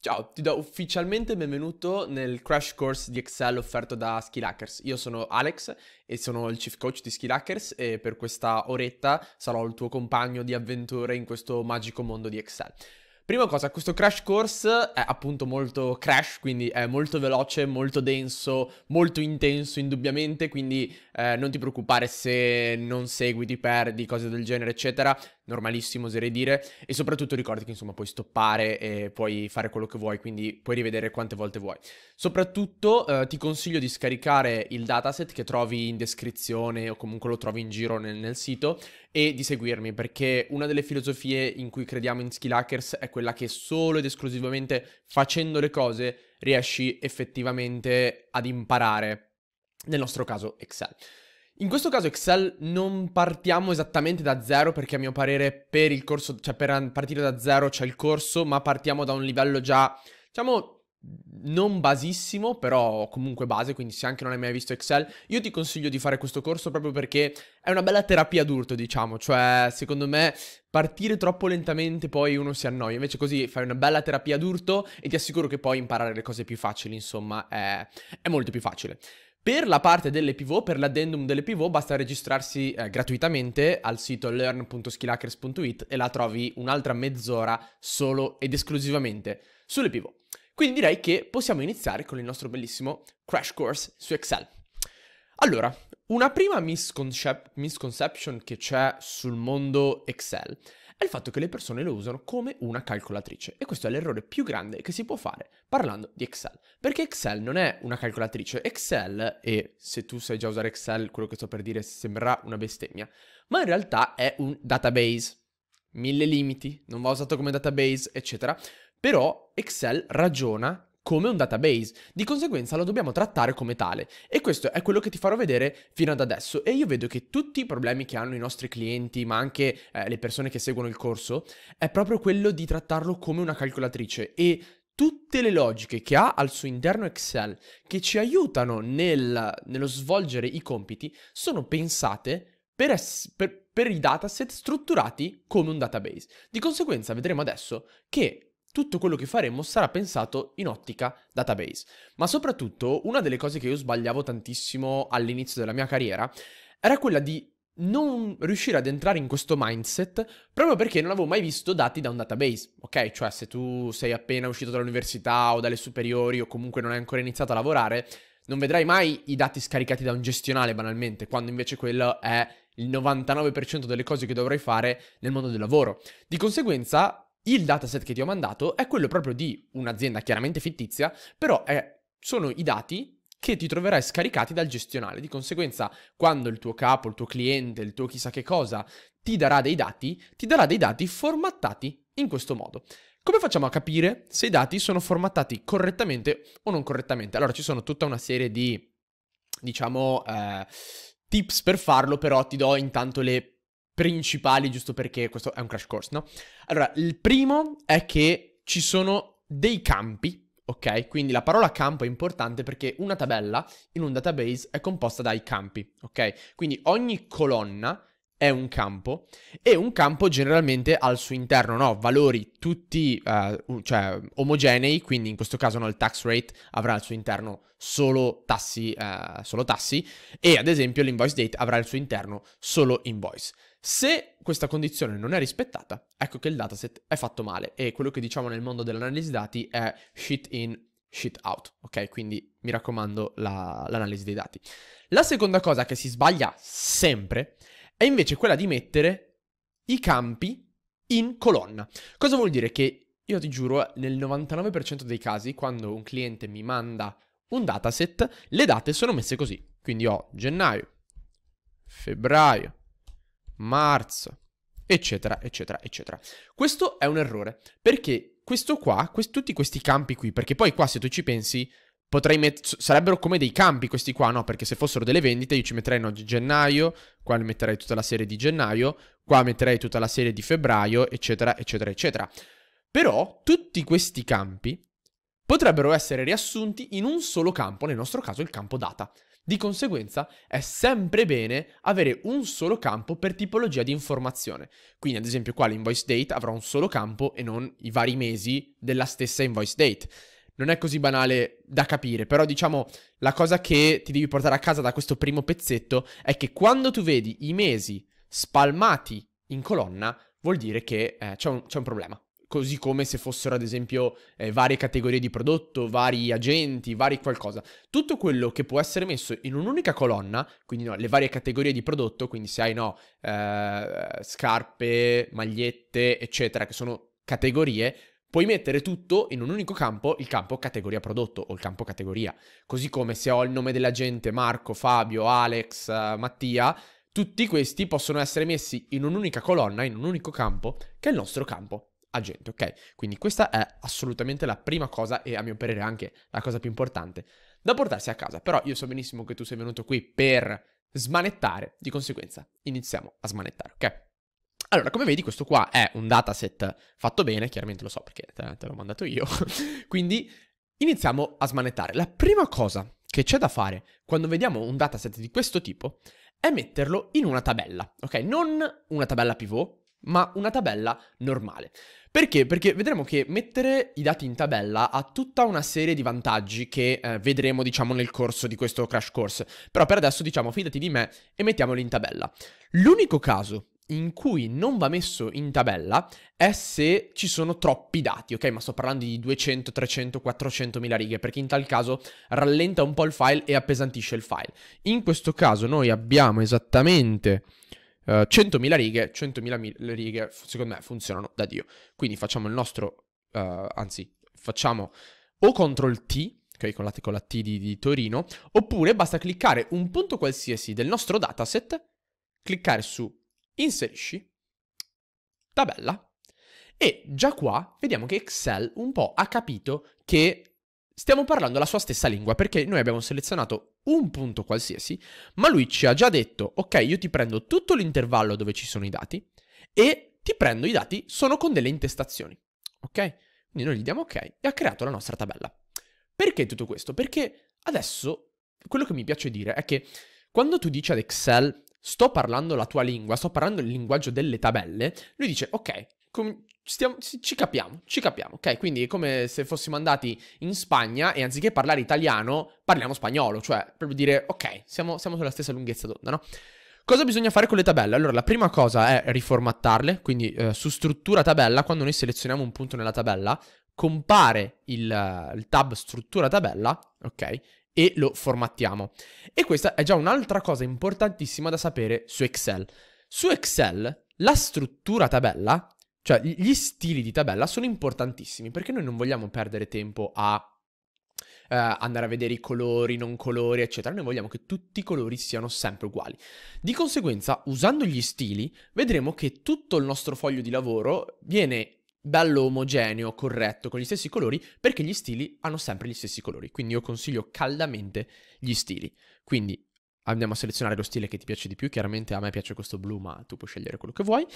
Ciao, ti do ufficialmente benvenuto nel crash course di Excel offerto da Skill Hackers. Io sono Alex e sono il chief coach di Skill Hackers e per questa oretta sarò il tuo compagno di avventure in questo magico mondo di Excel. Prima cosa, questo crash course è appunto molto crash, quindi è molto veloce, molto denso, molto intenso indubbiamente, quindi eh, non ti preoccupare se non segui, ti perdi, cose del genere, eccetera normalissimo oserei dire, e soprattutto ricordi che insomma puoi stoppare e puoi fare quello che vuoi, quindi puoi rivedere quante volte vuoi. Soprattutto eh, ti consiglio di scaricare il dataset che trovi in descrizione o comunque lo trovi in giro nel, nel sito e di seguirmi perché una delle filosofie in cui crediamo in Skill Hackers è quella che solo ed esclusivamente facendo le cose riesci effettivamente ad imparare, nel nostro caso Excel. In questo caso Excel non partiamo esattamente da zero perché a mio parere per il corso, cioè per partire da zero c'è il corso, ma partiamo da un livello già, diciamo, non basissimo, però comunque base, quindi se anche non hai mai visto Excel, io ti consiglio di fare questo corso proprio perché è una bella terapia d'urto, diciamo, cioè secondo me partire troppo lentamente poi uno si annoia, invece così fai una bella terapia d'urto e ti assicuro che poi imparare le cose più facili, insomma, è, è molto più facile. Per la parte delle pivot, per l'addendum delle pivot, basta registrarsi eh, gratuitamente al sito learn.skillhackers.it e la trovi un'altra mezz'ora solo ed esclusivamente sulle pivot. Quindi direi che possiamo iniziare con il nostro bellissimo crash course su Excel. Allora, una prima misconce- misconception che c'è sul mondo Excel è il fatto che le persone lo usano come una calcolatrice e questo è l'errore più grande che si può fare parlando di Excel, perché Excel non è una calcolatrice, Excel, e se tu sai già usare Excel, quello che sto per dire sembrerà una bestemmia, ma in realtà è un database, mille limiti, non va usato come database, eccetera, però Excel ragiona come un database, di conseguenza lo dobbiamo trattare come tale e questo è quello che ti farò vedere fino ad adesso e io vedo che tutti i problemi che hanno i nostri clienti ma anche eh, le persone che seguono il corso è proprio quello di trattarlo come una calcolatrice e tutte le logiche che ha al suo interno Excel che ci aiutano nel, nello svolgere i compiti sono pensate per, es- per, per i dataset strutturati come un database. Di conseguenza vedremo adesso che tutto quello che faremo sarà pensato in ottica database. Ma soprattutto, una delle cose che io sbagliavo tantissimo all'inizio della mia carriera era quella di non riuscire ad entrare in questo mindset proprio perché non avevo mai visto dati da un database, ok? Cioè se tu sei appena uscito dall'università o dalle superiori o comunque non hai ancora iniziato a lavorare, non vedrai mai i dati scaricati da un gestionale banalmente, quando invece quello è il 99% delle cose che dovrai fare nel mondo del lavoro. Di conseguenza il dataset che ti ho mandato è quello proprio di un'azienda chiaramente fittizia, però è, sono i dati che ti troverai scaricati dal gestionale. Di conseguenza, quando il tuo capo, il tuo cliente, il tuo chissà che cosa ti darà dei dati, ti darà dei dati formattati in questo modo. Come facciamo a capire se i dati sono formattati correttamente o non correttamente? Allora ci sono tutta una serie di, diciamo, eh, tips per farlo, però ti do intanto le principali, giusto perché questo è un crash course, no? Allora, il primo è che ci sono dei campi ok? Quindi la parola campo è importante perché una tabella in un database è composta dai campi, ok? Quindi ogni colonna è un campo e un campo generalmente al suo interno, no? Valori tutti, uh, cioè, omogenei, quindi in questo caso no, il tax rate avrà al suo interno solo tassi, uh, solo tassi e ad esempio l'invoice date avrà al suo interno solo invoice. Se questa condizione non è rispettata, ecco che il dataset è fatto male e quello che diciamo nel mondo dell'analisi dati è shit in, shit out, ok? Quindi mi raccomando la, l'analisi dei dati. La seconda cosa che si sbaglia sempre è invece quella di mettere i campi in colonna. Cosa vuol dire? Che io ti giuro, nel 99% dei casi, quando un cliente mi manda un dataset, le date sono messe così. Quindi ho gennaio, febbraio, marzo, eccetera, eccetera, eccetera. Questo è un errore, perché questo qua, quest- tutti questi campi qui, perché poi qua se tu ci pensi, potrei mettere, sarebbero come dei campi questi qua, no? Perché se fossero delle vendite io ci metterei no, gennaio, qua metterei tutta la serie di gennaio, qua metterei tutta la serie di febbraio, eccetera, eccetera, eccetera. Però tutti questi campi potrebbero essere riassunti in un solo campo, nel nostro caso il campo data. Di conseguenza è sempre bene avere un solo campo per tipologia di informazione. Quindi ad esempio qua l'invoice date avrà un solo campo e non i vari mesi della stessa invoice date. Non è così banale da capire, però diciamo la cosa che ti devi portare a casa da questo primo pezzetto è che quando tu vedi i mesi spalmati in colonna vuol dire che eh, c'è, un, c'è un problema. Così come se fossero ad esempio eh, varie categorie di prodotto, vari agenti, vari qualcosa. Tutto quello che può essere messo in un'unica colonna, quindi no, le varie categorie di prodotto, quindi se hai no, eh, scarpe, magliette, eccetera, che sono categorie, Puoi mettere tutto in un unico campo, il campo categoria prodotto o il campo categoria. Così come se ho il nome dell'agente Marco, Fabio, Alex, eh, Mattia, tutti questi possono essere messi in un'unica colonna, in un unico campo, che è il nostro campo agente, ok? Quindi questa è assolutamente la prima cosa e a mio parere anche la cosa più importante da portarsi a casa. Però io so benissimo che tu sei venuto qui per smanettare, di conseguenza iniziamo a smanettare, ok? Allora, come vedi, questo qua è un dataset fatto bene, chiaramente lo so perché te, te l'ho mandato io, quindi iniziamo a smanettare. La prima cosa che c'è da fare quando vediamo un dataset di questo tipo è metterlo in una tabella, ok? Non una tabella pivot, ma una tabella normale. Perché? Perché vedremo che mettere i dati in tabella ha tutta una serie di vantaggi che eh, vedremo, diciamo, nel corso di questo crash course. Però per adesso, diciamo, fidati di me e mettiamoli in tabella. L'unico caso in cui non va messo in tabella è se ci sono troppi dati, ok? Ma sto parlando di 200, 300, 400 mila righe, perché in tal caso rallenta un po' il file e appesantisce il file. In questo caso noi abbiamo esattamente uh, eh, 100.000 righe, 100.000 righe secondo me funzionano da Dio. Quindi facciamo il nostro, uh, anzi facciamo o CTRL T, ok, con la, con la T di, di Torino, oppure basta cliccare un punto qualsiasi del nostro dataset, cliccare su inserisci, tabella, e già qua vediamo che Excel un po' ha capito che stiamo parlando la sua stessa lingua, perché noi abbiamo selezionato un punto qualsiasi, ma lui ci ha già detto, ok, io ti prendo tutto l'intervallo dove ci sono i dati e ti prendo i dati, solo con delle intestazioni, ok? Quindi noi gli diamo ok e ha creato la nostra tabella. Perché tutto questo? Perché adesso quello che mi piace dire è che quando tu dici ad Excel sto parlando la tua lingua, sto parlando il linguaggio delle tabelle, lui dice ok, com- Stiamo, ci capiamo, ci capiamo, ok? Quindi è come se fossimo andati in Spagna e anziché parlare italiano parliamo spagnolo, cioè proprio dire ok, siamo, siamo sulla stessa lunghezza d'onda, no? Cosa bisogna fare con le tabelle? Allora, la prima cosa è riformattarle, quindi eh, su struttura tabella, quando noi selezioniamo un punto nella tabella, compare il, eh, il tab struttura tabella, ok? E lo formattiamo. E questa è già un'altra cosa importantissima da sapere su Excel. Su Excel la struttura tabella cioè, gli stili di tabella sono importantissimi perché noi non vogliamo perdere tempo a eh, andare a vedere i colori, non colori, eccetera. Noi vogliamo che tutti i colori siano sempre uguali. Di conseguenza, usando gli stili, vedremo che tutto il nostro foglio di lavoro viene bello omogeneo, corretto, con gli stessi colori, perché gli stili hanno sempre gli stessi colori. Quindi io consiglio caldamente gli stili. Quindi andiamo a selezionare lo stile che ti piace di più, chiaramente a me piace questo blu, ma tu puoi scegliere quello che vuoi,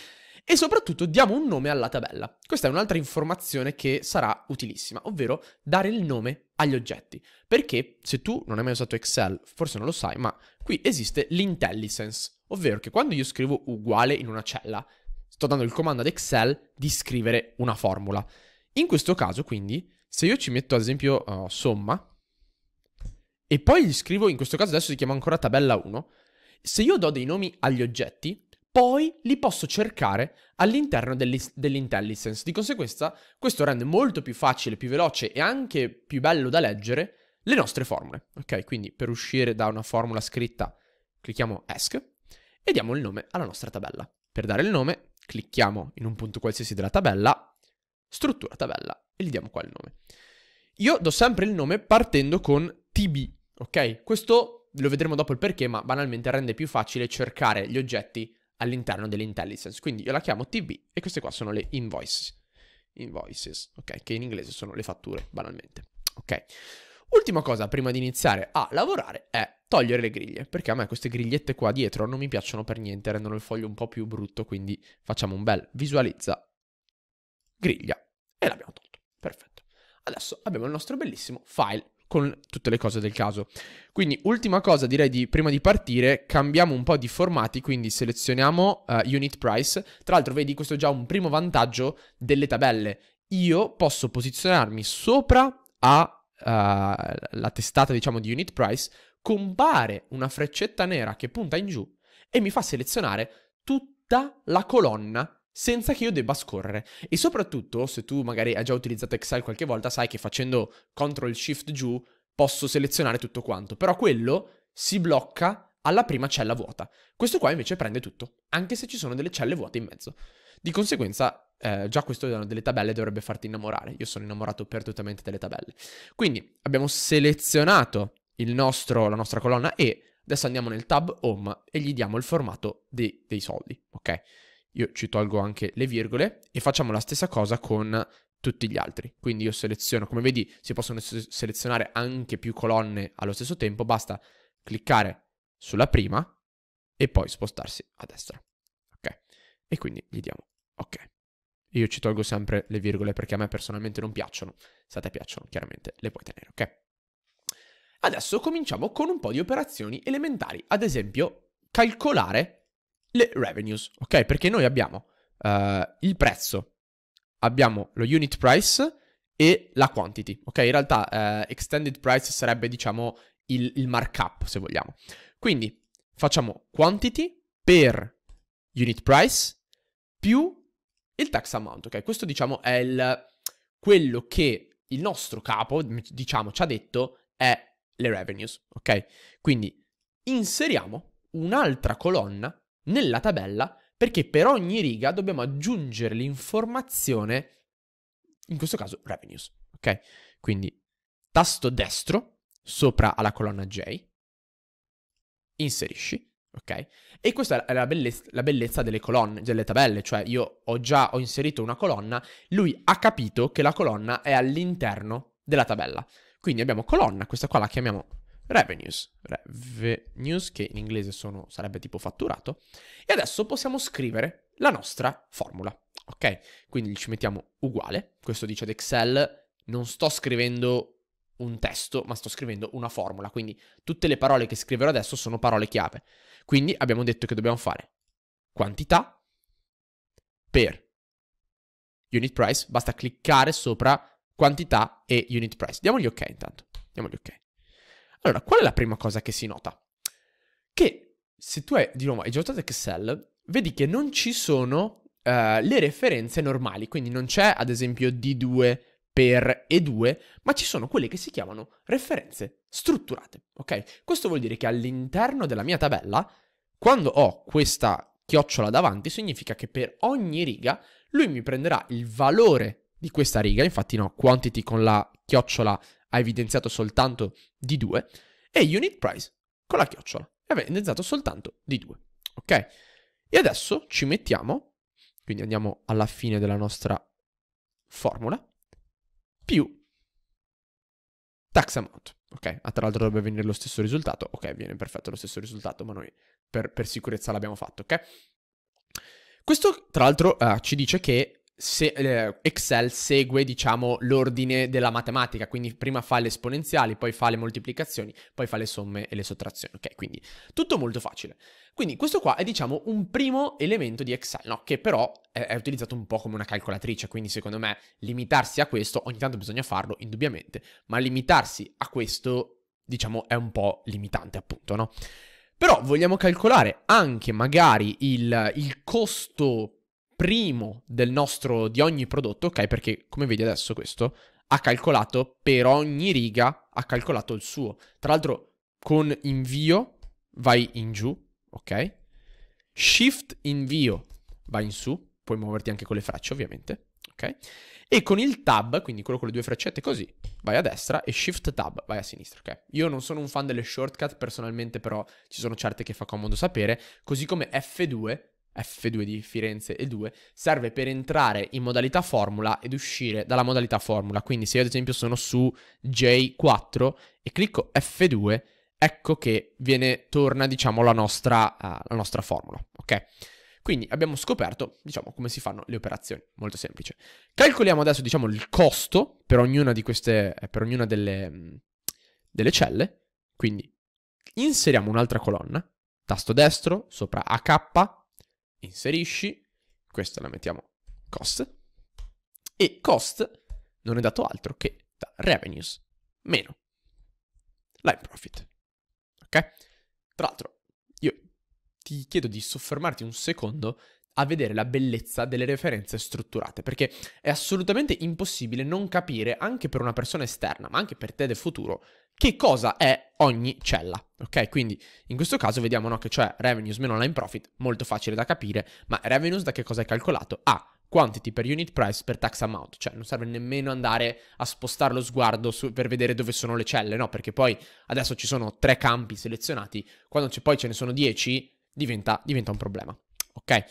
e soprattutto diamo un nome alla tabella. Questa è un'altra informazione che sarà utilissima, ovvero dare il nome agli oggetti, perché se tu non hai mai usato Excel, forse non lo sai, ma qui esiste l'intelligence, ovvero che quando io scrivo uguale in una cella, sto dando il comando ad Excel di scrivere una formula. In questo caso, quindi, se io ci metto ad esempio uh, somma, e poi gli scrivo, in questo caso adesso si chiama ancora tabella 1, se io do dei nomi agli oggetti, poi li posso cercare all'interno dell'intelligence. Di conseguenza, questo rende molto più facile, più veloce e anche più bello da leggere le nostre formule. Ok, quindi per uscire da una formula scritta clicchiamo ESC e diamo il nome alla nostra tabella. Per dare il nome clicchiamo in un punto qualsiasi della tabella, struttura tabella e gli diamo qua il nome. Io do sempre il nome partendo con TB, Ok? Questo lo vedremo dopo il perché, ma banalmente rende più facile cercare gli oggetti all'interno dell'intelligence. Quindi io la chiamo TB e queste qua sono le invoices. Invoices, ok? Che in inglese sono le fatture, banalmente. Ok? Ultima cosa prima di iniziare a lavorare è togliere le griglie, perché a me queste grigliette qua dietro non mi piacciono per niente, rendono il foglio un po' più brutto, quindi facciamo un bel visualizza griglia e l'abbiamo tolto. Perfetto. Adesso abbiamo il nostro bellissimo file con tutte le cose del caso. Quindi ultima cosa direi di prima di partire cambiamo un po' di formati, quindi selezioniamo uh, unit price. Tra l'altro vedi questo è già un primo vantaggio delle tabelle. Io posso posizionarmi sopra alla eh, uh, testata diciamo di unit price, compare una freccetta nera che punta in giù e mi fa selezionare tutta la colonna senza che io debba scorrere. E soprattutto, se tu magari hai già utilizzato Excel qualche volta, sai che facendo Ctrl Shift giù posso selezionare tutto quanto, però quello si blocca alla prima cella vuota. Questo qua invece prende tutto, anche se ci sono delle celle vuote in mezzo. Di conseguenza, eh, già questo delle tabelle dovrebbe farti innamorare. Io sono innamorato perdutamente delle tabelle. Quindi abbiamo selezionato nostro, la nostra colonna e adesso andiamo nel tab Home e gli diamo il formato dei, dei soldi, ok? io ci tolgo anche le virgole e facciamo la stessa cosa con tutti gli altri. Quindi io seleziono, come vedi, si possono selezionare anche più colonne allo stesso tempo, basta cliccare sulla prima e poi spostarsi a destra. Ok? E quindi gli diamo ok. Io ci tolgo sempre le virgole perché a me personalmente non piacciono. Se a te piacciono, chiaramente le puoi tenere, ok? Adesso cominciamo con un po' di operazioni elementari, ad esempio calcolare le revenues, ok? Perché noi abbiamo uh, il prezzo, abbiamo lo unit price e la quantity, ok? In realtà uh, extended price sarebbe, diciamo, il, il markup, se vogliamo. Quindi facciamo quantity per unit price più il tax amount, ok? Questo, diciamo, è il, quello che il nostro capo, diciamo, ci ha detto è le revenues, ok? Quindi inseriamo un'altra colonna nella tabella perché per ogni riga dobbiamo aggiungere l'informazione, in questo caso revenues, ok? Quindi tasto destro sopra alla colonna J, inserisci, ok? E questa è la bellezza, la bellezza delle colonne, delle tabelle, cioè io ho già ho inserito una colonna, lui ha capito che la colonna è all'interno della tabella. Quindi abbiamo colonna, questa qua la chiamiamo revenues, revenues che in inglese sono, sarebbe tipo fatturato, e adesso possiamo scrivere la nostra formula, ok? Quindi ci mettiamo uguale, questo dice ad Excel, non sto scrivendo un testo, ma sto scrivendo una formula, quindi tutte le parole che scriverò adesso sono parole chiave. Quindi abbiamo detto che dobbiamo fare quantità per unit price, basta cliccare sopra quantità e unit price. Diamogli ok intanto, diamogli ok. Allora, qual è la prima cosa che si nota? Che se tu hai, di nuovo, hai giocato Excel, vedi che non ci sono uh, le referenze normali, quindi non c'è ad esempio D2 per E2, ma ci sono quelle che si chiamano referenze strutturate, ok? Questo vuol dire che all'interno della mia tabella, quando ho questa chiocciola davanti, significa che per ogni riga lui mi prenderà il valore di questa riga, infatti no, quantity con la chiocciola ha evidenziato soltanto di 2 e unit price con la chiocciola e ha evidenziato soltanto di 2. Ok? E adesso ci mettiamo, quindi andiamo alla fine della nostra formula, più tax amount. Ok, ah, tra l'altro dovrebbe venire lo stesso risultato. Ok, viene perfetto lo stesso risultato, ma noi per, per sicurezza l'abbiamo fatto, ok? Questo, tra l'altro, eh, ci dice che se, eh, Excel segue, diciamo, l'ordine della matematica, quindi prima fa le esponenziali, poi fa le moltiplicazioni, poi fa le somme e le sottrazioni, ok? Quindi tutto molto facile. Quindi questo qua è, diciamo, un primo elemento di Excel, no? Che però è, è utilizzato un po' come una calcolatrice, quindi secondo me limitarsi a questo, ogni tanto bisogna farlo, indubbiamente, ma limitarsi a questo, diciamo, è un po' limitante, appunto, no? Però vogliamo calcolare anche magari il, il costo primo del nostro, di ogni prodotto, ok? Perché come vedi adesso questo ha calcolato per ogni riga, ha calcolato il suo. Tra l'altro con invio vai in giù, ok? Shift invio vai in su, puoi muoverti anche con le frecce ovviamente, ok? E con il tab, quindi quello con le due freccette così, vai a destra e shift tab vai a sinistra, ok? Io non sono un fan delle shortcut personalmente, però ci sono certe che fa comodo sapere, così come F2 F2 di Firenze e 2 serve per entrare in modalità formula ed uscire dalla modalità formula. Quindi se io ad esempio sono su J4 e clicco F2, ecco che viene, torna diciamo la nostra, uh, la nostra formula, ok? Quindi abbiamo scoperto, diciamo, come si fanno le operazioni, molto semplice. Calcoliamo adesso, diciamo, il costo per ognuna di queste, eh, per ognuna delle, mm, delle celle, quindi inseriamo un'altra colonna, tasto destro, sopra AK, inserisci, questa la mettiamo cost, e cost non è dato altro che da revenues meno line profit. Ok? Tra l'altro, io ti chiedo di soffermarti un secondo a vedere la bellezza delle referenze strutturate, perché è assolutamente impossibile non capire, anche per una persona esterna, ma anche per te del futuro, che cosa è ogni cella. Ok, quindi in questo caso vediamo no, che c'è cioè revenues meno line profit, molto facile da capire, ma revenues da che cosa è calcolato? A ah, quantity per unit price per tax amount, cioè non serve nemmeno andare a spostare lo sguardo su, per vedere dove sono le celle, no? Perché poi adesso ci sono tre campi selezionati, quando poi ce ne sono dieci diventa, diventa un problema, ok?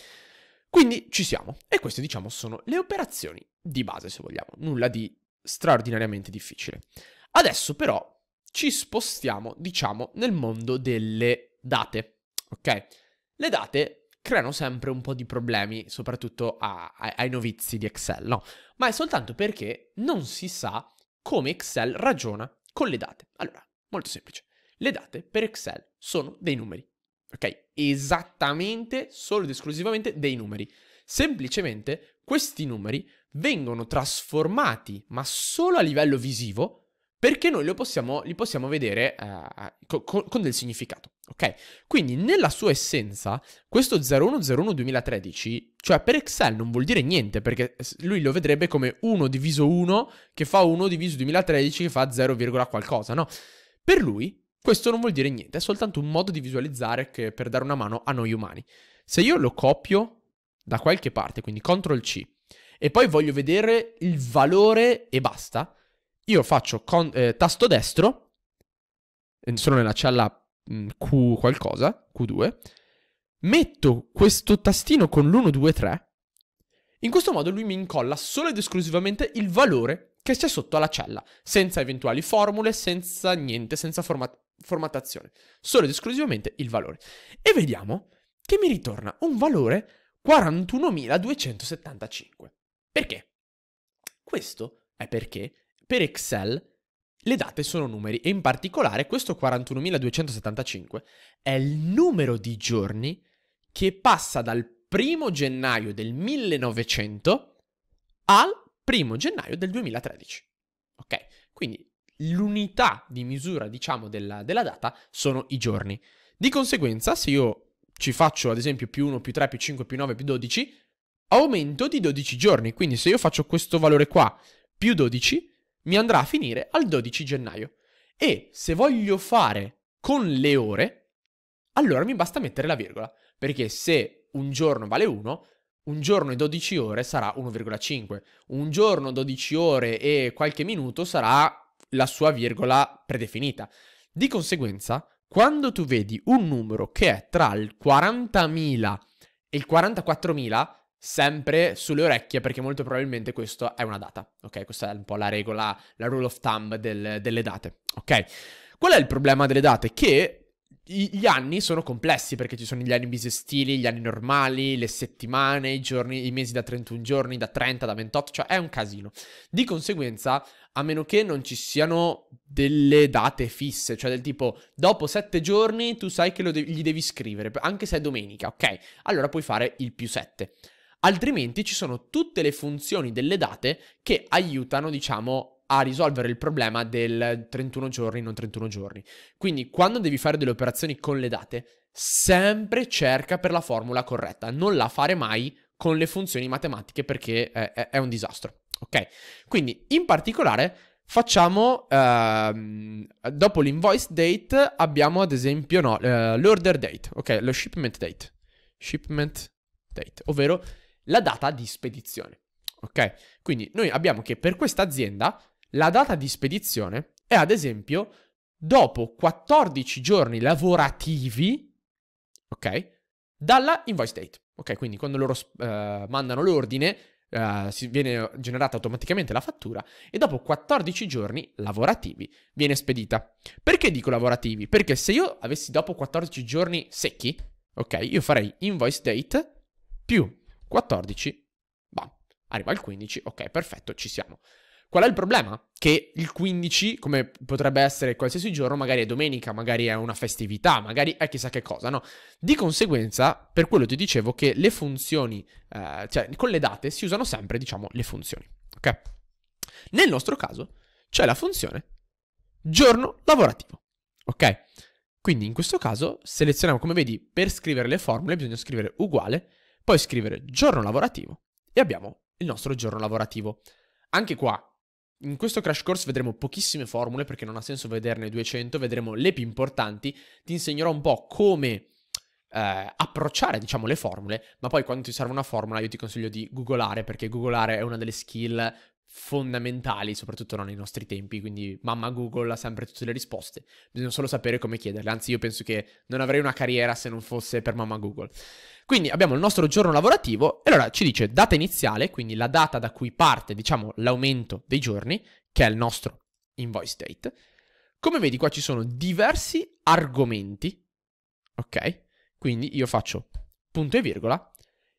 Quindi ci siamo, e queste diciamo sono le operazioni di base se vogliamo, nulla di straordinariamente difficile. Adesso però ci spostiamo, diciamo, nel mondo delle date. Ok? Le date creano sempre un po' di problemi, soprattutto a, a, ai novizi di Excel, no? Ma è soltanto perché non si sa come Excel ragiona con le date. Allora, molto semplice. Le date per Excel sono dei numeri. Ok? Esattamente, solo ed esclusivamente dei numeri. Semplicemente questi numeri vengono trasformati, ma solo a livello visivo, perché noi lo possiamo, li possiamo vedere uh, eh, con, con, del significato, ok? Quindi nella sua essenza questo 0101-2013, cioè per Excel non vuol dire niente, perché lui lo vedrebbe come 1 diviso 1 che fa 1 diviso 2013 che fa 0, qualcosa, no? Per lui questo non vuol dire niente, è soltanto un modo di visualizzare per dare una mano a noi umani. Se io lo copio da qualche parte, quindi CTRL C, e poi voglio vedere il valore e basta, io faccio con, eh, tasto destro, eh, sono nella cella mh, mm, Q qualcosa, Q2, metto questo tastino con l'1, 2, 3, in questo modo lui mi incolla solo ed esclusivamente il valore che c'è sotto alla cella, senza eventuali formule, senza niente, senza format- formattazione, solo ed esclusivamente il valore. E vediamo che mi ritorna un valore 41.275. Perché? Questo è perché per Excel le date sono numeri e in particolare questo 41.275 è il numero di giorni che passa dal primo gennaio del 1900 al primo gennaio del 2013. Ok? Quindi l'unità di misura, diciamo, della, della data sono i giorni. Di conseguenza, se io ci faccio ad esempio più 1, più 3, più 5, più 9, più 12, aumento di 12 giorni. Quindi se io faccio questo valore qua più 12, mi andrà a finire al 12 gennaio. E se voglio fare con le ore, allora mi basta mettere la virgola, perché se un giorno vale 1, un giorno e 12 ore sarà 1,5, un giorno 12 ore e qualche minuto sarà la sua virgola predefinita. Di conseguenza, quando tu vedi un numero che è tra il 40.000 e il 44.000, sempre sulle orecchie perché molto probabilmente questa è una data, ok? Questa è un po' la regola, la rule of thumb del, delle date, ok? Qual è il problema delle date? Che gli anni sono complessi perché ci sono gli anni bisestili, gli anni normali, le settimane, i giorni, i mesi da 31 giorni, da 30, da 28, cioè è un casino. Di conseguenza, a meno che non ci siano delle date fisse, cioè del tipo dopo 7 giorni tu sai che de- gli devi scrivere, anche se è domenica, ok? Allora puoi fare il più 7 altrimenti ci sono tutte le funzioni delle date che aiutano, diciamo, a risolvere il problema del 31 giorni, non 31 giorni. Quindi quando devi fare delle operazioni con le date, sempre cerca per la formula corretta, non la fare mai con le funzioni matematiche perché eh, è un disastro. Ok? Quindi in particolare facciamo ehm, dopo l'invoice date abbiamo ad esempio no, eh, l'order date, ok, lo shipment date. Shipment date, ovvero la data di spedizione. Ok? Quindi noi abbiamo che per questa azienda la data di spedizione è ad esempio dopo 14 giorni lavorativi, ok? Dalla invoice date. Ok, quindi quando loro eh, mandano l'ordine eh, viene generata automaticamente la fattura e dopo 14 giorni lavorativi viene spedita. Perché dico lavorativi? Perché se io avessi dopo 14 giorni secchi, ok, io farei invoice date più 14, bam, arriva il 15, ok, perfetto, ci siamo. Qual è il problema? Che il 15, come potrebbe essere qualsiasi giorno, magari è domenica, magari è una festività, magari è chissà che cosa, no? Di conseguenza, per quello ti dicevo che le funzioni, eh, cioè con le date si usano sempre, diciamo, le funzioni, ok? Nel nostro caso c'è la funzione giorno lavorativo, ok? Quindi in questo caso selezioniamo, come vedi, per scrivere le formule bisogna scrivere uguale poi scrivere giorno lavorativo e abbiamo il nostro giorno lavorativo. Anche qua, in questo crash course vedremo pochissime formule perché non ha senso vederne 200, vedremo le più importanti, ti insegnerò un po' come eh, approcciare, diciamo, le formule, ma poi quando ti serve una formula io ti consiglio di googolare perché googolare è una delle skill fondamentali, soprattutto non nei nostri tempi, quindi mamma Google ha sempre tutte le risposte, bisogna solo sapere come chiederle, anzi io penso che non avrei una carriera se non fosse per mamma Google. Quindi abbiamo il nostro giorno lavorativo e allora ci dice data iniziale, quindi la data da cui parte, diciamo, l'aumento dei giorni, che è il nostro invoice date. Come vedi qua ci sono diversi argomenti, ok? Quindi io faccio punto e virgola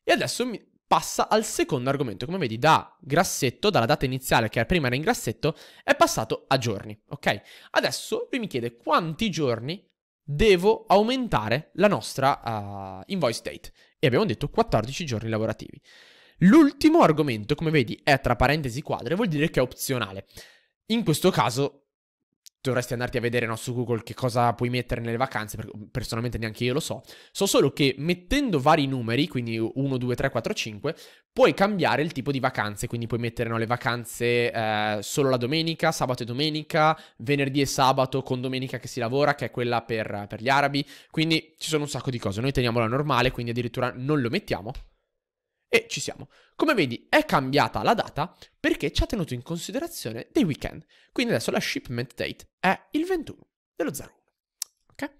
e adesso mi, passa al secondo argomento. Come vedi, da grassetto, dalla data iniziale che prima era in grassetto, è passato a giorni, ok? Adesso lui mi chiede quanti giorni devo aumentare la nostra uh, invoice date. E abbiamo detto 14 giorni lavorativi. L'ultimo argomento, come vedi, è tra parentesi quadre, vuol dire che è opzionale. In questo caso dovresti andarti a vedere no, su Google che cosa puoi mettere nelle vacanze, personalmente neanche io lo so. So solo che mettendo vari numeri, quindi 1, 2, 3, 4, 5, puoi cambiare il tipo di vacanze, quindi puoi mettere no, le vacanze eh, solo la domenica, sabato e domenica, venerdì e sabato con domenica che si lavora, che è quella per, per gli arabi, quindi ci sono un sacco di cose. Noi teniamo la normale, quindi addirittura non lo mettiamo, e ci siamo. Come vedi è cambiata la data perché ci ha tenuto in considerazione dei weekend. Quindi adesso la shipment date è il 21 dello 01. Ok?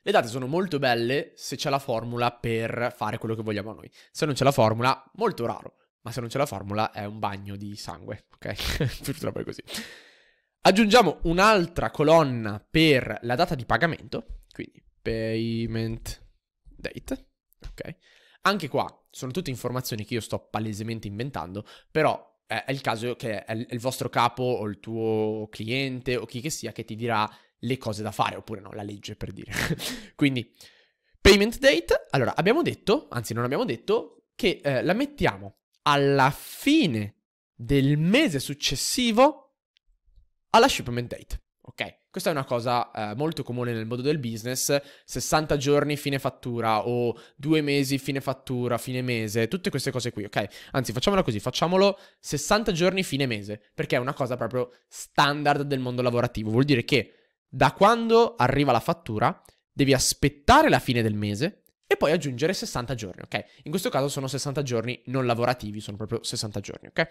Le date sono molto belle se c'è la formula per fare quello che vogliamo noi. Se non c'è la formula, molto raro. Ma se non c'è la formula è un bagno di sangue. Ok? Purtroppo è così. Aggiungiamo un'altra colonna per la data di pagamento. Quindi payment date. Ok? Anche qua sono tutte informazioni che io sto palesemente inventando, però è il caso che è il vostro capo o il tuo cliente o chi che sia che ti dirà le cose da fare, oppure no, la legge per dire. Quindi, payment date, allora abbiamo detto, anzi non abbiamo detto, che eh, la mettiamo alla fine del mese successivo alla shipment date. Ok, questa è una cosa eh, molto comune nel mondo del business, 60 giorni fine fattura o due mesi fine fattura, fine mese, tutte queste cose qui, ok? Anzi, facciamolo così, facciamolo 60 giorni fine mese, perché è una cosa proprio standard del mondo lavorativo, vuol dire che da quando arriva la fattura devi aspettare la fine del mese e poi aggiungere 60 giorni, ok? In questo caso sono 60 giorni non lavorativi, sono proprio 60 giorni, ok?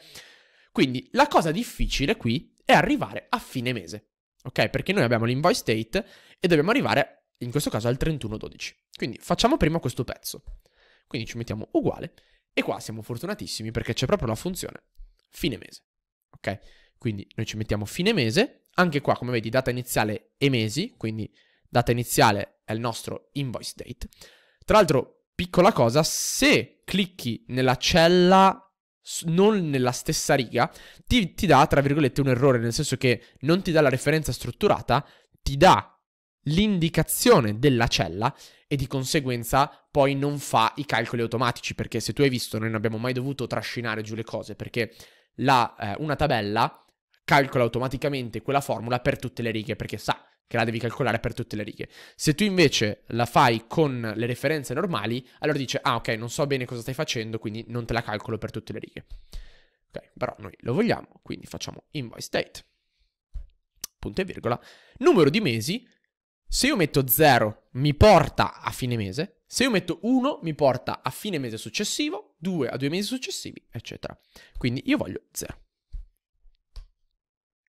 Quindi la cosa difficile qui è arrivare a fine mese. Ok? Perché noi abbiamo l'invoice date e dobbiamo arrivare, in questo caso, al 31-12. Quindi facciamo prima questo pezzo. Quindi ci mettiamo uguale e qua siamo fortunatissimi perché c'è proprio la funzione fine mese. Ok? Quindi noi ci mettiamo fine mese, anche qua come vedi data iniziale e mesi, quindi data iniziale è il nostro invoice date. Tra l'altro, piccola cosa, se clicchi nella cella non nella stessa riga, ti, ti dà, tra virgolette, un errore, nel senso che non ti dà la referenza strutturata, ti dà l'indicazione della cella e di conseguenza poi non fa i calcoli automatici perché se tu hai visto noi non abbiamo mai dovuto trascinare giù le cose perché la, eh, una tabella calcola automaticamente quella formula per tutte le righe perché sa che la devi calcolare per tutte le righe. Se tu invece la fai con le referenze normali, allora dice, ah ok, non so bene cosa stai facendo, quindi non te la calcolo per tutte le righe. Ok, però noi lo vogliamo, quindi facciamo invoice date, punto e virgola, numero di mesi, se io metto 0 mi porta a fine mese, se io metto 1 mi porta a fine mese successivo, 2 a due mesi successivi, eccetera. Quindi io voglio 0.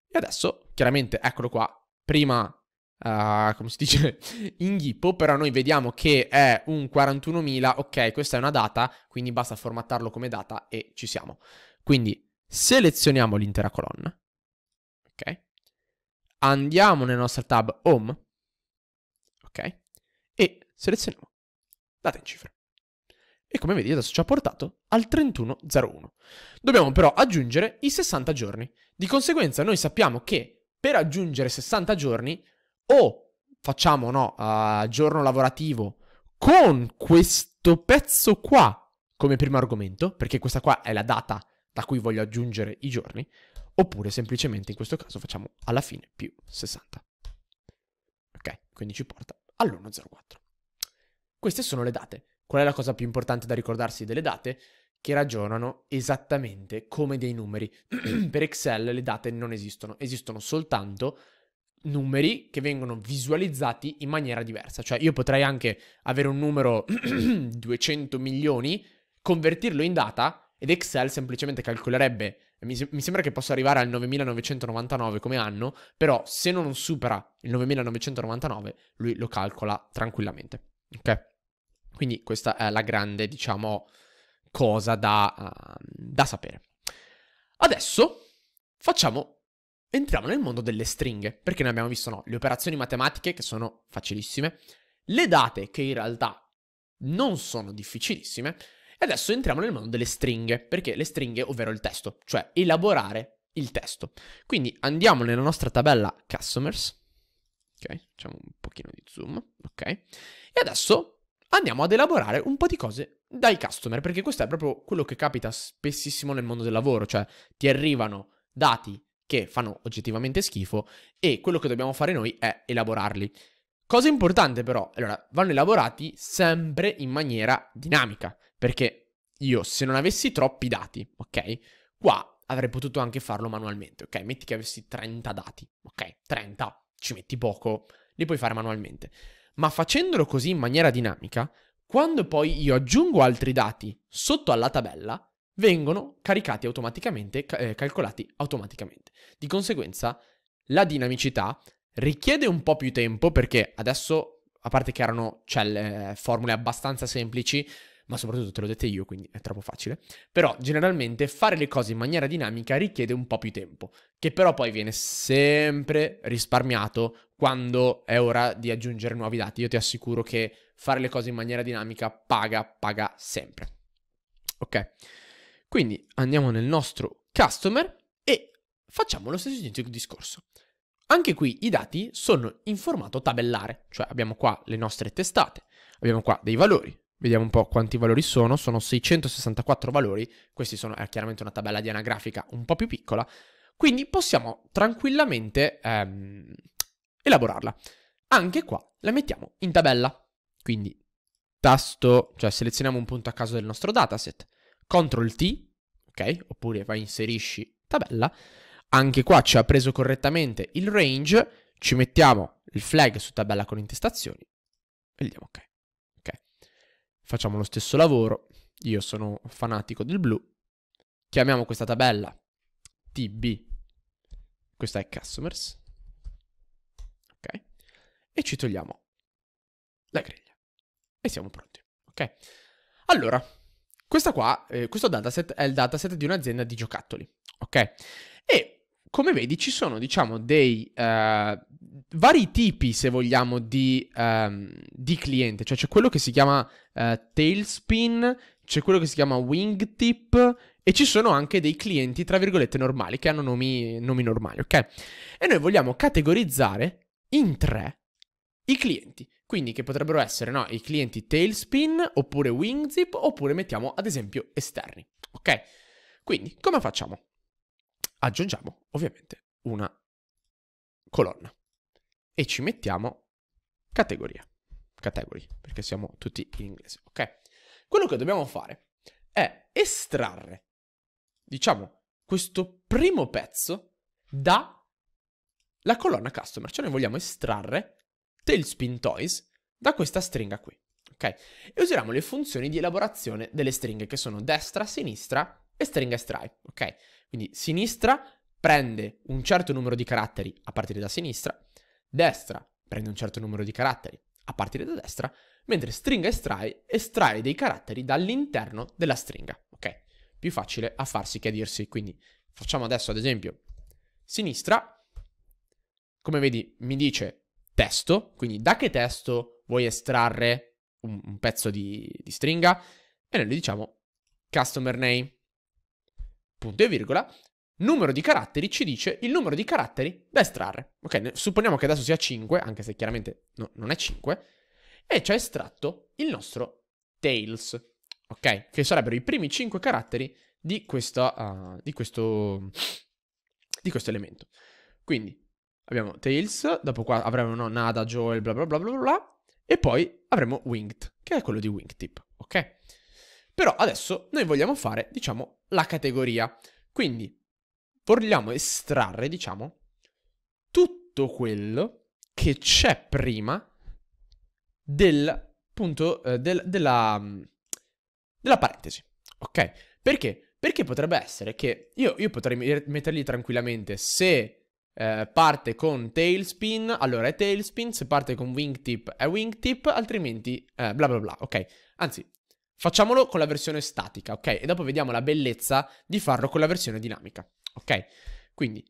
E adesso, chiaramente, eccolo qua, prima Uh, come si dice, in Ghippo, però noi vediamo che è un 41.000, ok, questa è una data, quindi basta formattarlo come data e ci siamo. Quindi selezioniamo l'intera colonna, ok? Andiamo nella nostra tab Home, ok? E selezioniamo data in cifre. E come vedi adesso ci ha portato al 3101. Dobbiamo però aggiungere i 60 giorni. Di conseguenza noi sappiamo che per aggiungere 60 giorni o facciamo no, uh, giorno lavorativo con questo pezzo qua come primo argomento, perché questa qua è la data da cui voglio aggiungere i giorni, oppure semplicemente in questo caso facciamo alla fine più 60. Ok, quindi ci porta all'104. Queste sono le date. Qual è la cosa più importante da ricordarsi delle date? Che ragionano esattamente come dei numeri. per Excel le date non esistono, esistono soltanto numeri che vengono visualizzati in maniera diversa. Cioè io potrei anche avere un numero 200 milioni, convertirlo in data ed Excel semplicemente calcolerebbe, mi, mi sembra che possa arrivare al 9999 come anno, però se non supera il 9999 lui lo calcola tranquillamente. Ok? Quindi questa è la grande, diciamo, cosa da, uh, da sapere. Adesso facciamo Entriamo nel mondo delle stringhe, perché ne abbiamo visto no, le operazioni matematiche che sono facilissime, le date che in realtà non sono difficilissime, e adesso entriamo nel mondo delle stringhe, perché le stringhe, ovvero il testo, cioè elaborare il testo. Quindi andiamo nella nostra tabella customers, ok, facciamo un pochino di zoom, ok, e adesso andiamo ad elaborare un po' di cose dai customer, perché questo è proprio quello che capita spessissimo nel mondo del lavoro, cioè ti arrivano dati che fanno oggettivamente schifo e quello che dobbiamo fare noi è elaborarli. Cosa importante però, allora, vanno elaborati sempre in maniera dinamica, perché io se non avessi troppi dati, ok? Qua avrei potuto anche farlo manualmente, ok? Metti che avessi 30 dati, ok? 30, ci metti poco, li puoi fare manualmente. Ma facendolo così in maniera dinamica, quando poi io aggiungo altri dati sotto alla tabella, vengono caricati automaticamente, eh, calcolati automaticamente. Di conseguenza, la dinamicità richiede un po' più tempo perché adesso, a parte che erano cioè, formule abbastanza semplici, ma soprattutto te l'ho detto io, quindi è troppo facile. Però generalmente fare le cose in maniera dinamica richiede un po' più tempo, che però poi viene sempre risparmiato quando è ora di aggiungere nuovi dati. Io ti assicuro che fare le cose in maniera dinamica paga, paga sempre. Ok. Quindi andiamo nel nostro customer e facciamo lo stesso discorso. Anche qui i dati sono in formato tabellare, cioè abbiamo qua le nostre testate, abbiamo qua dei valori, vediamo un po' quanti valori sono, sono 664 valori, questi sono è eh, chiaramente una tabella di anagrafica un po' più piccola, quindi possiamo tranquillamente ehm, elaborarla. Anche qua la mettiamo in tabella, quindi tasto, cioè selezioniamo un punto a caso del nostro dataset, CTRL T, ok? Oppure vai inserisci tabella. Anche qua ci ha preso correttamente il range, ci mettiamo il flag su tabella con intestazioni e gli diamo ok. Ok. Facciamo lo stesso lavoro. Io sono fanatico del blu. Chiamiamo questa tabella TB. Questa è customers. Ok. E ci togliamo la griglia. E siamo pronti. Ok. Allora, Qua, eh, questo dataset è il dataset di un'azienda di giocattoli, ok? E come vedi ci sono, diciamo, dei eh, vari tipi, se vogliamo, di, ehm, di, cliente. Cioè c'è quello che si chiama eh, tailspin, c'è quello che si chiama wingtip e ci sono anche dei clienti, tra virgolette, normali, che hanno nomi, nomi normali, ok? E noi vogliamo categorizzare in tre i clienti. Quindi che potrebbero essere no, i clienti tailspin oppure wingzip oppure mettiamo ad esempio esterni. Ok? Quindi come facciamo? Aggiungiamo ovviamente una colonna e ci mettiamo categoria. Category, perché siamo tutti in inglese, ok? Quello che dobbiamo fare è estrarre, diciamo, questo primo pezzo dalla colonna customer, cioè noi vogliamo estrarre tailspin toys da questa stringa qui. Okay? E useremo le funzioni di elaborazione delle stringhe che sono destra, sinistra e stringa stripe. Okay? Quindi sinistra prende un certo numero di caratteri a partire da sinistra, destra prende un certo numero di caratteri a partire da destra, mentre stringa estrae estrae dei caratteri dall'interno della stringa. Ok? Più facile a farsi che a dirsi. Quindi facciamo adesso ad esempio sinistra. Come vedi mi dice testo, quindi da che testo vuoi estrarre un, un pezzo di, di, stringa e noi gli diciamo customer name, punto e virgola, numero di caratteri ci dice il numero di caratteri da estrarre. Ok, supponiamo che adesso sia 5, anche se chiaramente no, non è 5, e ci ha estratto il nostro tails, ok, che sarebbero i primi 5 caratteri di, questa, uh, di, questo, di questo elemento. Quindi Abbiamo Tails, dopo qua avremo Nada, Joel, bla bla bla bla bla, e poi avremo Winged, che è quello di Wingtip, ok? Però adesso noi vogliamo fare, diciamo, la categoria. Quindi vogliamo estrarre, diciamo, tutto quello che c'è prima del punto, eh, del, della, mm, della parentesi, ok? Perché? Perché potrebbe essere che io, io potrei mettergli tranquillamente se eh, parte con tailspin, allora è tailspin, se parte con wingtip è wingtip, altrimenti eh, bla bla bla, ok? Anzi, facciamolo con la versione statica, ok? E dopo vediamo la bellezza di farlo con la versione dinamica, ok? Quindi,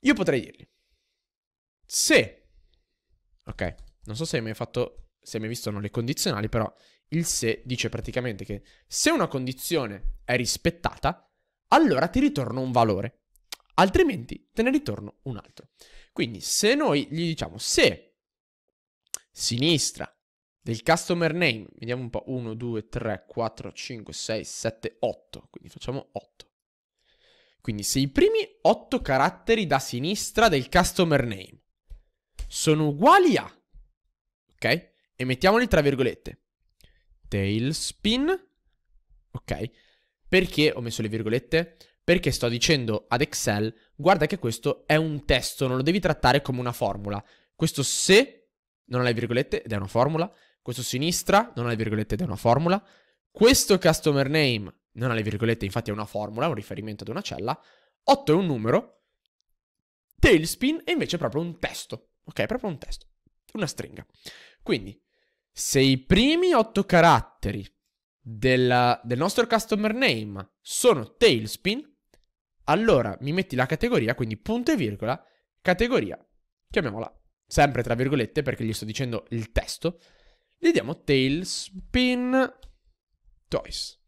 io potrei dirgli, se, ok, non so se hai mai fatto, se hai mai visto non le condizionali, però il se dice praticamente che se una condizione è rispettata, allora ti ritorno un valore altrimenti te ne ritorno un altro. Quindi se noi gli diciamo se sinistra del customer name, vediamo un po', 1, 2, 3, 4, 5, 6, 7, 8, quindi facciamo 8. Quindi se i primi 8 caratteri da sinistra del customer name sono uguali a, ok? E mettiamoli tra virgolette, tailspin, ok? Perché ho messo le virgolette? Perché sto dicendo ad Excel, guarda che questo è un testo, non lo devi trattare come una formula. Questo se non ha le virgolette ed è una formula, questo sinistra non ha le virgolette ed è una formula, questo customer name non ha le virgolette, infatti è una formula, un riferimento ad una cella, 8 è un numero, tailspin è invece proprio un testo, ok? Proprio un testo, una stringa. Quindi, se i primi 8 caratteri della, del nostro customer name sono tailspin, allora mi metti la categoria, quindi punto e virgola, categoria, chiamiamola, sempre tra virgolette perché gli sto dicendo il testo, gli diamo tailspin toys.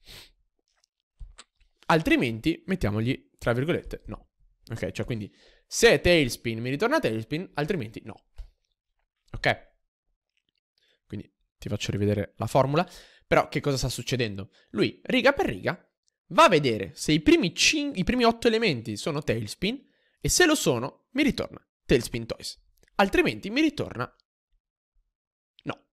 Altrimenti mettiamogli tra virgolette no. Ok, cioè quindi se è tailspin mi ritorna tailspin, altrimenti no. Ok? Quindi ti faccio rivedere la formula. Però che cosa sta succedendo? Lui, riga per riga, Va a vedere se i primi, cin- i primi 8 elementi sono Tailspin e se lo sono mi ritorna Tailspin Toys. Altrimenti mi ritorna no.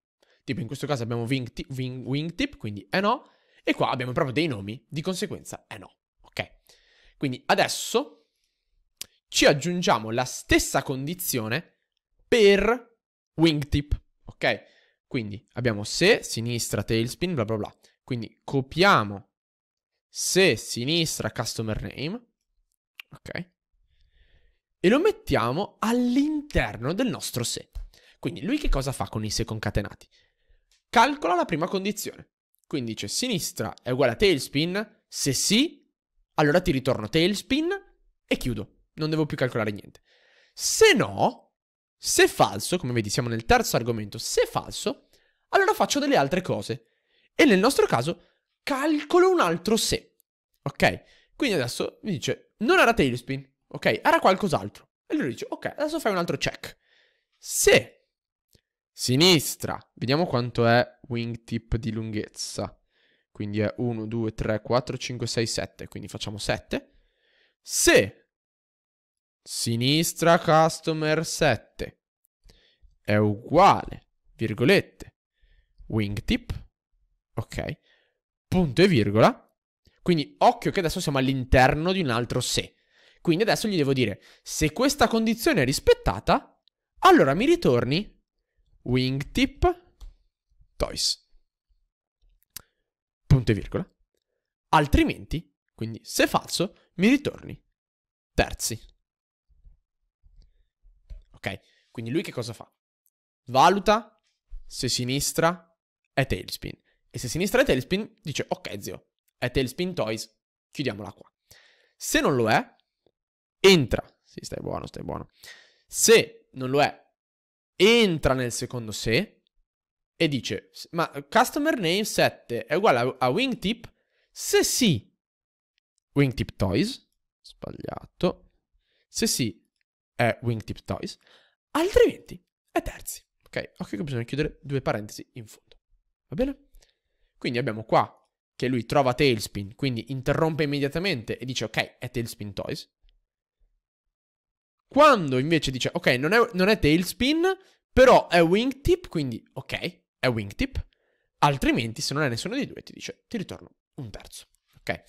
Tipo in questo caso abbiamo wingtip, wing- wingtip quindi è no, e qua abbiamo proprio dei nomi, di conseguenza è no. Ok? Quindi adesso ci aggiungiamo la stessa condizione per wingtip. Ok? Quindi abbiamo se, sinistra, tailspin, bla bla bla. Quindi copiamo se sinistra customer name, ok? E lo mettiamo all'interno del nostro se. Quindi lui che cosa fa con i se concatenati? Calcola la prima condizione. Quindi dice sinistra è uguale a tailspin, se sì, allora ti ritorno tailspin e chiudo. Non devo più calcolare niente. Se no, se falso, come vedi siamo nel terzo argomento, se falso, allora faccio delle altre cose. E nel nostro caso calcolo un altro se. Ok? Quindi adesso mi dice, non era tailspin, ok? Era qualcos'altro. E lui dice, ok, adesso fai un altro check. Se sinistra, vediamo quanto è wingtip di lunghezza. Quindi è 1, 2, 3, 4, 5, 6, 7. Quindi facciamo 7. Se sinistra customer 7 è uguale, virgolette, wingtip, ok? punto e virgola. Quindi occhio che adesso siamo all'interno di un altro se. Quindi adesso gli devo dire, se questa condizione è rispettata, allora mi ritorni wingtip toys. Punto e virgola. Altrimenti, quindi se falso, mi ritorni terzi. Ok, quindi lui che cosa fa? Valuta se sinistra è tailspin. E se sinistra è Tailspin, dice ok zio, è Tailspin Toys, chiudiamola qua. Se non lo è, entra. Sì, stai buono, stai buono. Se non lo è, entra nel secondo se e dice, ma customer name 7 è uguale a, a wingtip? Se sì, wingtip toys, sbagliato. Se sì, è wingtip toys, altrimenti è terzi. Ok, occhio che bisogna chiudere due parentesi in fondo. Va bene? Quindi abbiamo qua che lui trova Tailspin, quindi interrompe immediatamente e dice ok, è Tailspin Toys. Quando invece dice ok, non è, non è Tailspin, però è Wingtip, quindi ok, è Wingtip. Altrimenti, se non è nessuno dei due, ti dice ti ritorno un terzo. Ok?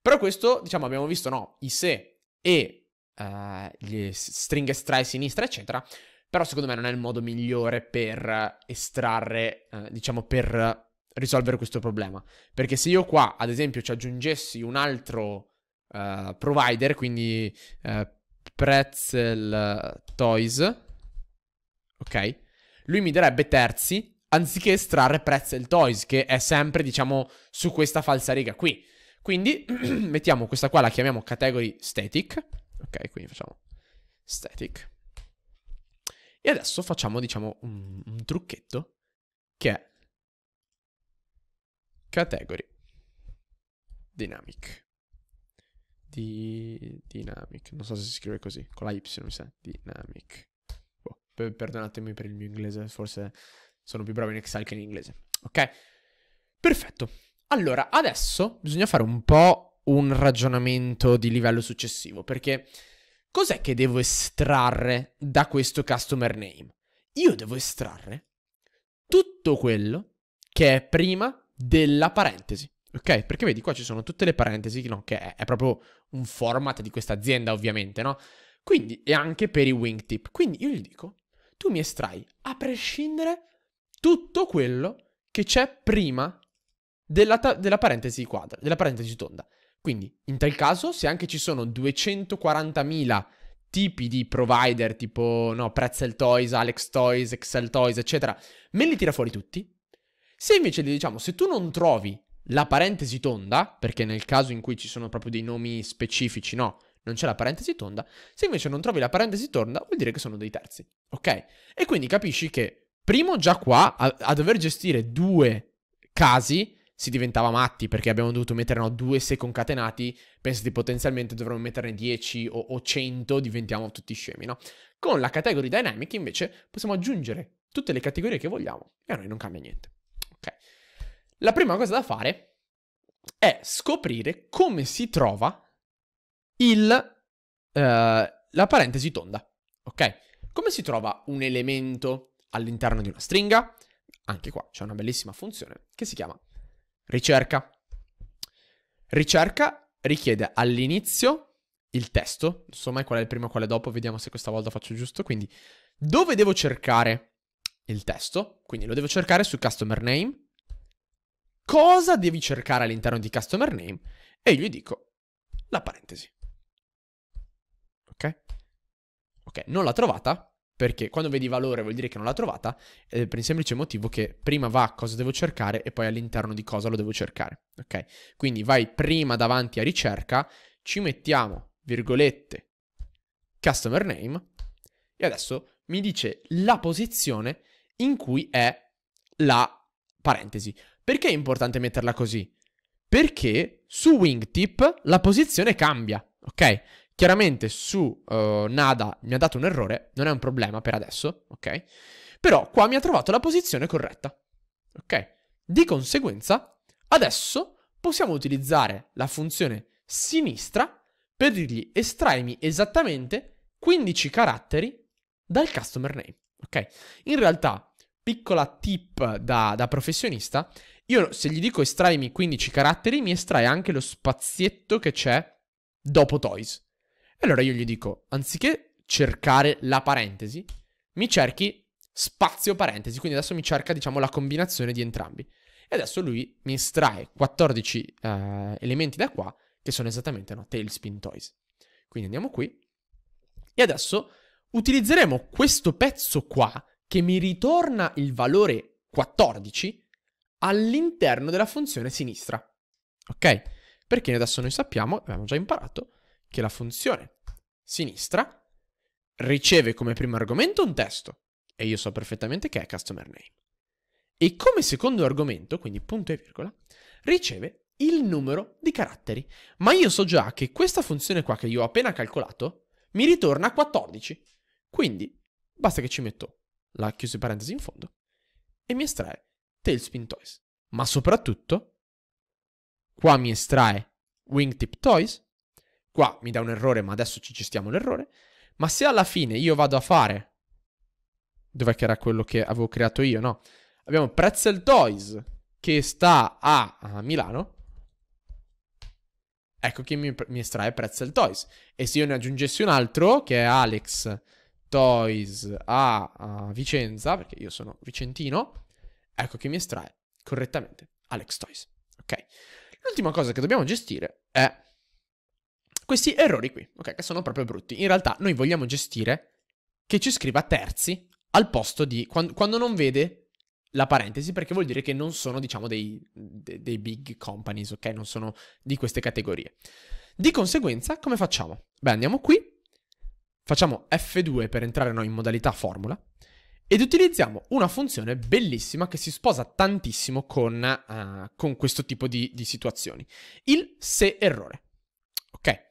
Però questo, diciamo, abbiamo visto no, i se e uh, eh, le stringhe strai sinistra, eccetera. Però secondo me non è il modo migliore per estrarre, uh, diciamo, per risolvere questo problema. Perché se io qua, ad esempio, ci aggiungessi un altro uh, provider, quindi uh, Pretzel eh, Toys, ok? Lui mi darebbe terzi anziché estrarre Pretzel Toys, che è sempre, diciamo, su questa falsa riga qui. Quindi mettiamo questa qua, la chiamiamo category static. Ok, quindi facciamo static. E adesso facciamo, diciamo, un, un trucchetto che è Category. Dynamic. Di... Dynamic. Non so se si scrive così. Con la Y mi sa. Dynamic. Boh, per- perdonatemi per il mio inglese. Forse sono più bravo in Excel che in inglese. Ok? Perfetto. Allora, adesso bisogna fare un po' un ragionamento di livello successivo. Perché cos'è che devo estrarre da questo customer name? Io devo estrarre tutto quello che è prima della parentesi. Ok? Perché vedi, qua ci sono tutte le parentesi, no? che è, è proprio un format di questa azienda, ovviamente, no? Quindi, e anche per i wingtip. Quindi io gli dico, tu mi estrai a prescindere tutto quello che c'è prima della, ta- della parentesi quadra, della parentesi tonda. Quindi, in tal caso, se anche ci sono 240.000 tipi di provider, tipo, no, Pretzel Toys, Alex Toys, Excel Toys, eccetera, me li tira fuori tutti, se invece gli diciamo, se tu non trovi la parentesi tonda, perché nel caso in cui ci sono proprio dei nomi specifici, no, non c'è la parentesi tonda, se invece non trovi la parentesi tonda vuol dire che sono dei terzi, ok? E quindi capisci che, primo già qua, a, a dover gestire due casi, si diventava matti perché abbiamo dovuto mettere no, due se concatenati, pensati potenzialmente dovremmo metterne 10 o, o 100, diventiamo tutti scemi, no? Con la category dynamic invece possiamo aggiungere tutte le categorie che vogliamo e a noi non cambia niente. La prima cosa da fare è scoprire come si trova il, uh, la parentesi tonda. Ok? Come si trova un elemento all'interno di una stringa? Anche qua c'è una bellissima funzione che si chiama ricerca. Ricerca richiede all'inizio il testo, insomma qual è il primo e qual è dopo, vediamo se questa volta faccio giusto, quindi dove devo cercare il testo? Quindi lo devo cercare su customer name, cosa devi cercare all'interno di customer name e io gli dico la parentesi. Ok? Ok, non l'ha trovata perché quando vedi valore vuol dire che non l'ha trovata ed eh, è per il semplice motivo che prima va a cosa devo cercare e poi all'interno di cosa lo devo cercare. Ok? Quindi vai prima davanti a ricerca, ci mettiamo virgolette customer name e adesso mi dice la posizione in cui è la parentesi. Perché è importante metterla così? Perché su Wingtip la posizione cambia, ok? Chiaramente su uh, Nada mi ha dato un errore, non è un problema per adesso, ok? Però qua mi ha trovato la posizione corretta, ok? Di conseguenza, adesso possiamo utilizzare la funzione sinistra per dirgli estraimi esattamente 15 caratteri dal customer name, ok? In realtà piccola tip da, da professionista, io se gli dico estraimi 15 caratteri, mi estrae anche lo spazietto che c'è dopo Toys. E allora io gli dico, anziché cercare la parentesi, mi cerchi spazio parentesi, quindi adesso mi cerca, diciamo, la combinazione di entrambi. E adesso lui mi estrae 14 eh, elementi da qua, che sono esattamente no, Tailspin Toys. Quindi andiamo qui. E adesso utilizzeremo questo pezzo qua che mi ritorna il valore 14 all'interno della funzione sinistra. Ok? Perché adesso noi sappiamo, abbiamo già imparato, che la funzione sinistra riceve come primo argomento un testo, e io so perfettamente che è customer name. E come secondo argomento, quindi punto e virgola, riceve il numero di caratteri. Ma io so già che questa funzione qua che io ho appena calcolato mi ritorna 14. Quindi basta che ci metto la chiuso parentesi in fondo, e mi estrae Tailspin Toys. Ma soprattutto, qua mi estrae Wingtip Toys, qua mi dà un errore, ma adesso ci gestiamo l'errore, ma se alla fine io vado a fare, dov'è che era quello che avevo creato io, no? Abbiamo Pretzel Toys, che sta a, a Milano, ecco che mi, mi estrae Pretzel Toys. E se io ne aggiungessi un altro, che è Alex Toys a, a Vicenza, perché io sono vicentino, ecco che mi estrae correttamente Alex Toys. Ok? L'ultima cosa che dobbiamo gestire è questi errori qui, ok? Che sono proprio brutti. In realtà noi vogliamo gestire che ci scriva terzi al posto di quando, quando non vede la parentesi perché vuol dire che non sono, diciamo, dei, dei, dei big companies, ok? Non sono di queste categorie. Di conseguenza, come facciamo? Beh, andiamo qui Facciamo F2 per entrare noi in modalità formula ed utilizziamo una funzione bellissima che si sposa tantissimo con, uh, con questo tipo di, di situazioni, il se errore. Ok?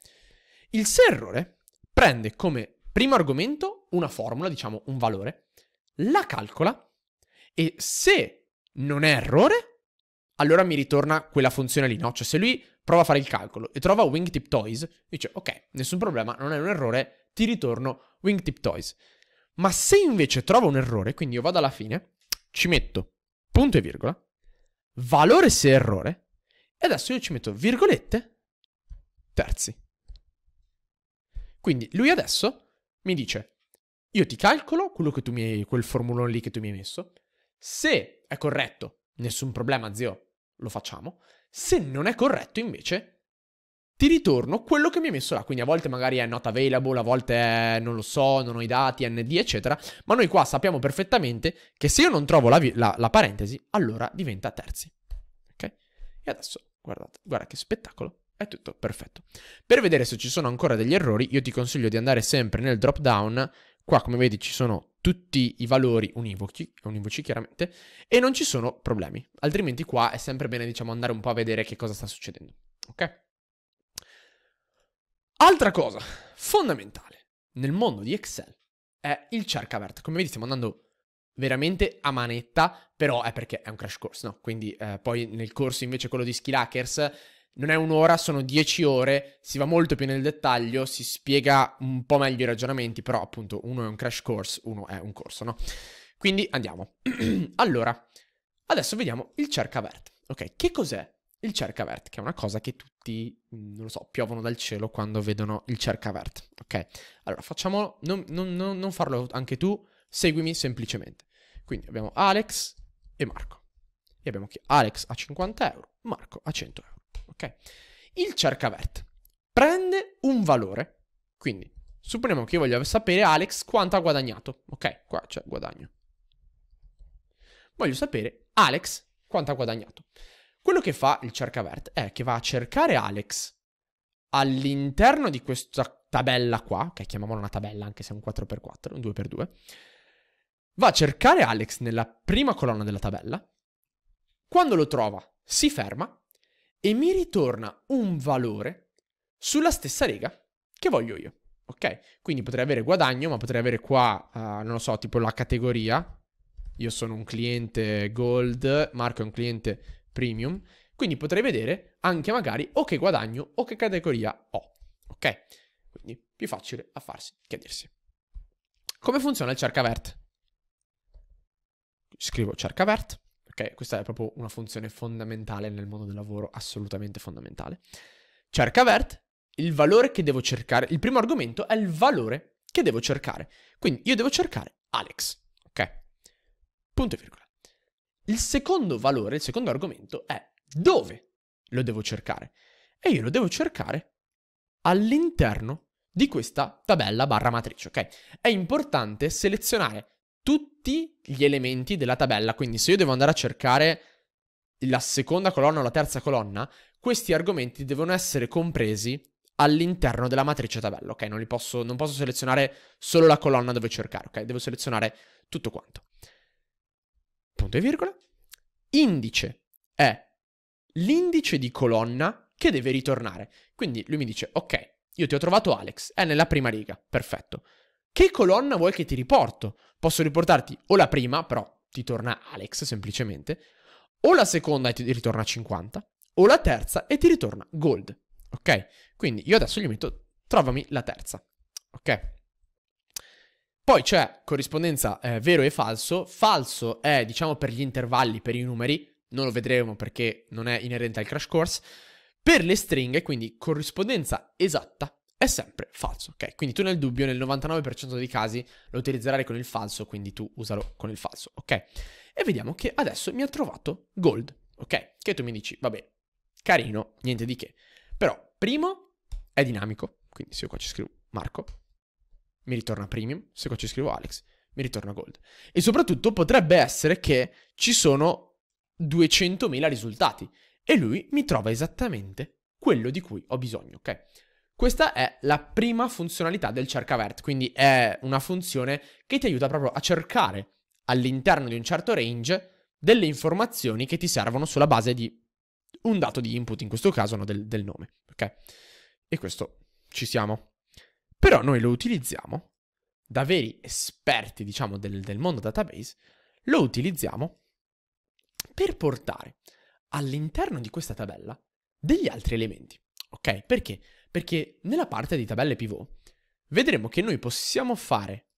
Il se errore prende come primo argomento una formula, diciamo un valore, la calcola e se non è errore, allora mi ritorna quella funzione lì, no? Cioè se lui prova a fare il calcolo e trova wingtip toys, dice ok, nessun problema, non è un errore, ti ritorno Wingtip Toys. Ma se invece trovo un errore, quindi io vado alla fine, ci metto punto e virgola, valore se errore, e adesso io ci metto virgolette, terzi. Quindi lui adesso mi dice, io ti calcolo quello che tu mi hai, quel formulone lì che tu mi hai messo, se è corretto, nessun problema zio, lo facciamo, se non è corretto invece ti ritorno quello che mi hai messo là. Quindi a volte magari è not available, a volte è, non lo so, non ho i dati, ND, eccetera. Ma noi qua sappiamo perfettamente che se io non trovo la, la, la parentesi, allora diventa terzi. Ok? E adesso, guardate, guarda che spettacolo. È tutto perfetto. Per vedere se ci sono ancora degli errori, io ti consiglio di andare sempre nel drop down. Qua, come vedi, ci sono tutti i valori univoci, univoci chiaramente, e non ci sono problemi. Altrimenti qua è sempre bene, diciamo, andare un po' a vedere che cosa sta succedendo. Ok? Altra cosa fondamentale nel mondo di Excel è il CercaVert. Come vedi, stiamo andando veramente a manetta, però è perché è un crash course, no? Quindi eh, poi nel corso invece quello di Skill Hackers non è un'ora, sono dieci ore, si va molto più nel dettaglio, si spiega un po' meglio i ragionamenti, però appunto uno è un crash course, uno è un corso, no? Quindi andiamo. allora, adesso vediamo il CercaVert. Ok, che cos'è il cercavert, che è una cosa che tutti, mm, non lo so, piovono dal cielo quando vedono il cercavert, ok? Allora, facciamolo, non, non, non farlo anche tu, seguimi semplicemente. Quindi abbiamo Alex e Marco. E abbiamo che Alex a 50 euro, Marco a 100 euro, ok? Il cercavert prende un valore, quindi supponiamo che io voglia sapere Alex quanto ha guadagnato, ok? Qua c'è guadagno. Voglio sapere Alex quanto ha guadagnato. Quello che fa il cercavert è che va a cercare Alex all'interno di questa tabella qua, che chiamiamola una tabella anche se è un 4x4, un 2x2, va a cercare Alex nella prima colonna della tabella, quando lo trova si ferma e mi ritorna un valore sulla stessa riga che voglio io, ok? Quindi potrei avere guadagno, ma potrei avere qua, uh, non lo so, tipo la categoria, io sono un cliente gold, Marco è un cliente premium, quindi potrei vedere anche magari o che guadagno o che categoria ho. Ok? Quindi più facile a farsi che a dirsi. Come funziona il cercavert? Scrivo cercavert, ok? Questa è proprio una funzione fondamentale nel mondo del lavoro, assolutamente fondamentale. Cercavert, il valore che devo cercare, il primo argomento è il valore che devo cercare. Quindi io devo cercare Alex, ok? Punto e virgola. Il secondo valore, il secondo argomento è dove lo devo cercare. E io lo devo cercare all'interno di questa tabella barra matrice, ok? È importante selezionare tutti gli elementi della tabella, quindi se io devo andare a cercare la seconda colonna o la terza colonna, questi argomenti devono essere compresi all'interno della matrice tabella, ok? Non, posso, non posso selezionare solo la colonna dove cercare, ok? Devo selezionare tutto quanto punto e virgola. Indice è l'indice di colonna che deve ritornare. Quindi lui mi dice, ok, io ti ho trovato Alex, è nella prima riga, perfetto. Che colonna vuoi che ti riporto? Posso riportarti o la prima, però ti torna Alex semplicemente, o la seconda e ti ritorna 50, o la terza e ti ritorna gold. Ok? Quindi io adesso gli metto trovami la terza. Ok? Poi c'è corrispondenza eh, vero e falso. Falso è, diciamo, per gli intervalli, per i numeri. Non lo vedremo perché non è inerente al crash course. Per le stringhe, quindi corrispondenza esatta, è sempre falso, ok? Quindi tu nel dubbio, nel 99% dei casi, lo utilizzerai con il falso, quindi tu usalo con il falso, ok? E vediamo che adesso mi ha trovato gold, ok? Che tu mi dici, vabbè, carino, niente di che. Però, primo, è dinamico, quindi se io qua ci scrivo Marco, mi ritorna premium, se qua ci scrivo Alex, mi ritorna gold. E soprattutto potrebbe essere che ci sono 200.000 risultati e lui mi trova esattamente quello di cui ho bisogno, ok? Questa è la prima funzionalità del cercavert, quindi è una funzione che ti aiuta proprio a cercare all'interno di un certo range delle informazioni che ti servono sulla base di un dato di input, in questo caso no, del, del nome, ok? E questo ci siamo. Però noi lo utilizziamo da veri esperti, diciamo, del, del mondo database, lo utilizziamo per portare all'interno di questa tabella degli altri elementi. Ok? Perché? Perché nella parte di tabelle pivot vedremo che noi possiamo fare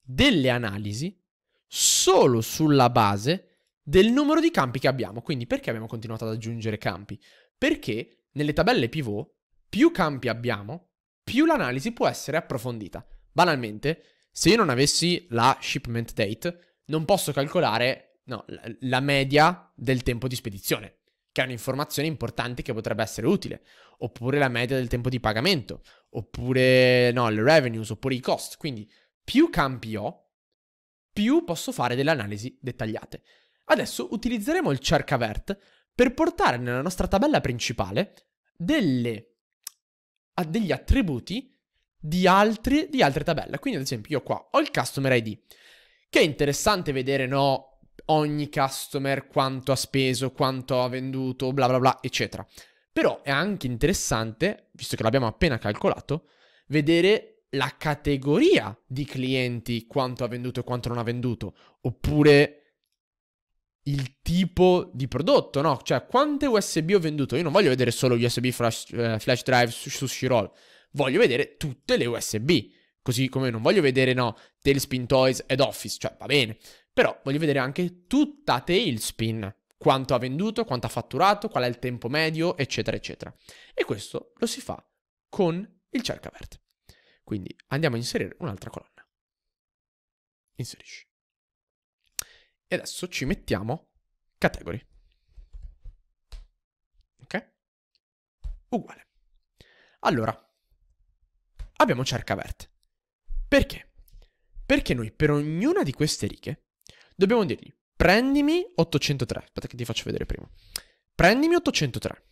delle analisi solo sulla base del numero di campi che abbiamo. Quindi perché abbiamo continuato ad aggiungere campi? Perché nelle tabelle pivot più campi abbiamo, più l'analisi può essere approfondita. Banalmente, se io non avessi la shipment date, non posso calcolare no, la media del tempo di spedizione, che è un'informazione importante che potrebbe essere utile, oppure la media del tempo di pagamento, oppure no, le revenues, oppure i cost. Quindi più campi ho, più posso fare delle analisi dettagliate. Adesso utilizzeremo il cercavert per portare nella nostra tabella principale delle a degli attributi di, altri, di altre tabelle. Quindi, ad esempio, io qua ho il customer ID, che è interessante vedere, no? Ogni customer quanto ha speso, quanto ha venduto, bla bla bla, eccetera. Però è anche interessante, visto che l'abbiamo appena calcolato, vedere la categoria di clienti, quanto ha venduto e quanto non ha venduto, oppure il tipo di prodotto, no? Cioè, quante USB ho venduto? Io non voglio vedere solo USB flash, eh, flash drive su, su Shirol, voglio vedere tutte le USB. Così come non voglio vedere, no, Tailspin Toys ed Office, cioè va bene. Però voglio vedere anche tutta Tailspin, quanto ha venduto, quanto ha fatturato, qual è il tempo medio, eccetera, eccetera. E questo lo si fa con il cercavert. Quindi andiamo a inserire un'altra colonna. Inserisci. E adesso ci mettiamo category. Ok? Uguale. Allora, abbiamo cerca vert. Perché? Perché noi per ognuna di queste righe dobbiamo dirgli prendimi 803. Aspetta che ti faccio vedere prima. Prendimi 803.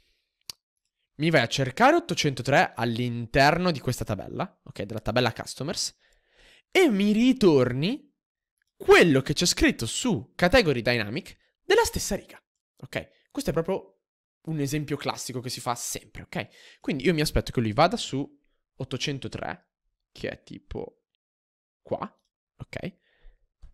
Mi vai a cercare 803 all'interno di questa tabella, ok, della tabella customers, e mi ritorni quello che c'è scritto su Category Dynamic della stessa riga. Ok? Questo è proprio un esempio classico che si fa sempre, ok? Quindi io mi aspetto che lui vada su 803, che è tipo qua, ok?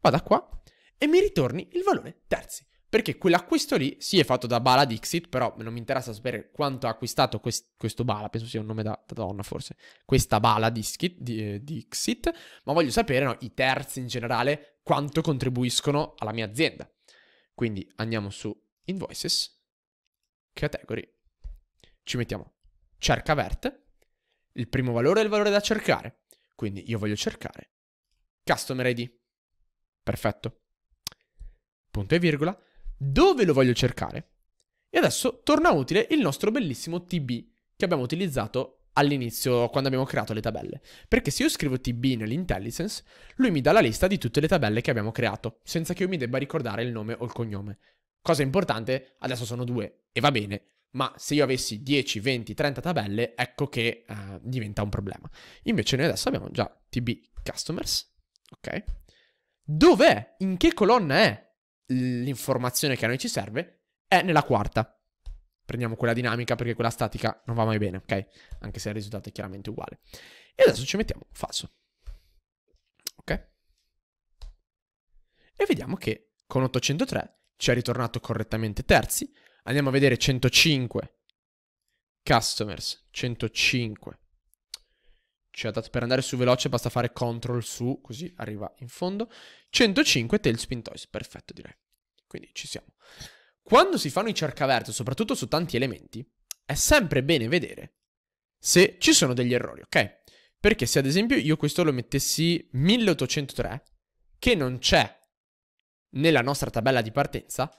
Vada qua e mi ritorni il valore terzi perché quell'acquisto lì si sì, è fatto da Bala Dixit, però non mi interessa sapere quanto ha acquistato quest- questo Bala, penso sia un nome da, da donna forse, questa Bala Dixit, di, eh, Dixit ma voglio sapere no, i terzi in generale quanto contribuiscono alla mia azienda. Quindi andiamo su Invoices, Category, ci mettiamo Cerca Vert, il primo valore è il valore da cercare, quindi io voglio cercare Customer ID, perfetto, punto e virgola, dove lo voglio cercare. E adesso torna utile il nostro bellissimo TB che abbiamo utilizzato all'inizio quando abbiamo creato le tabelle. Perché se io scrivo TB nell'intelligence, lui mi dà la lista di tutte le tabelle che abbiamo creato, senza che io mi debba ricordare il nome o il cognome. Cosa importante, adesso sono due e va bene, ma se io avessi 10, 20, 30 tabelle, ecco che uh, diventa un problema. Invece noi adesso abbiamo già TB customers, ok? Dov'è? In che colonna è? l'informazione che a noi ci serve è nella quarta. Prendiamo quella dinamica perché quella statica non va mai bene, ok? Anche se il risultato è chiaramente uguale. E adesso ci mettiamo falso. Ok? E vediamo che con 803 ci è ritornato correttamente terzi. Andiamo a vedere 105 customers, 105 cioè per andare su veloce basta fare CTRL su, così arriva in fondo. 105 tailspin toys, perfetto direi. Quindi ci siamo. Quando si fanno i cercaverti, soprattutto su tanti elementi, è sempre bene vedere se ci sono degli errori, ok? Perché se ad esempio io questo lo mettessi 1803, che non c'è nella nostra tabella di partenza,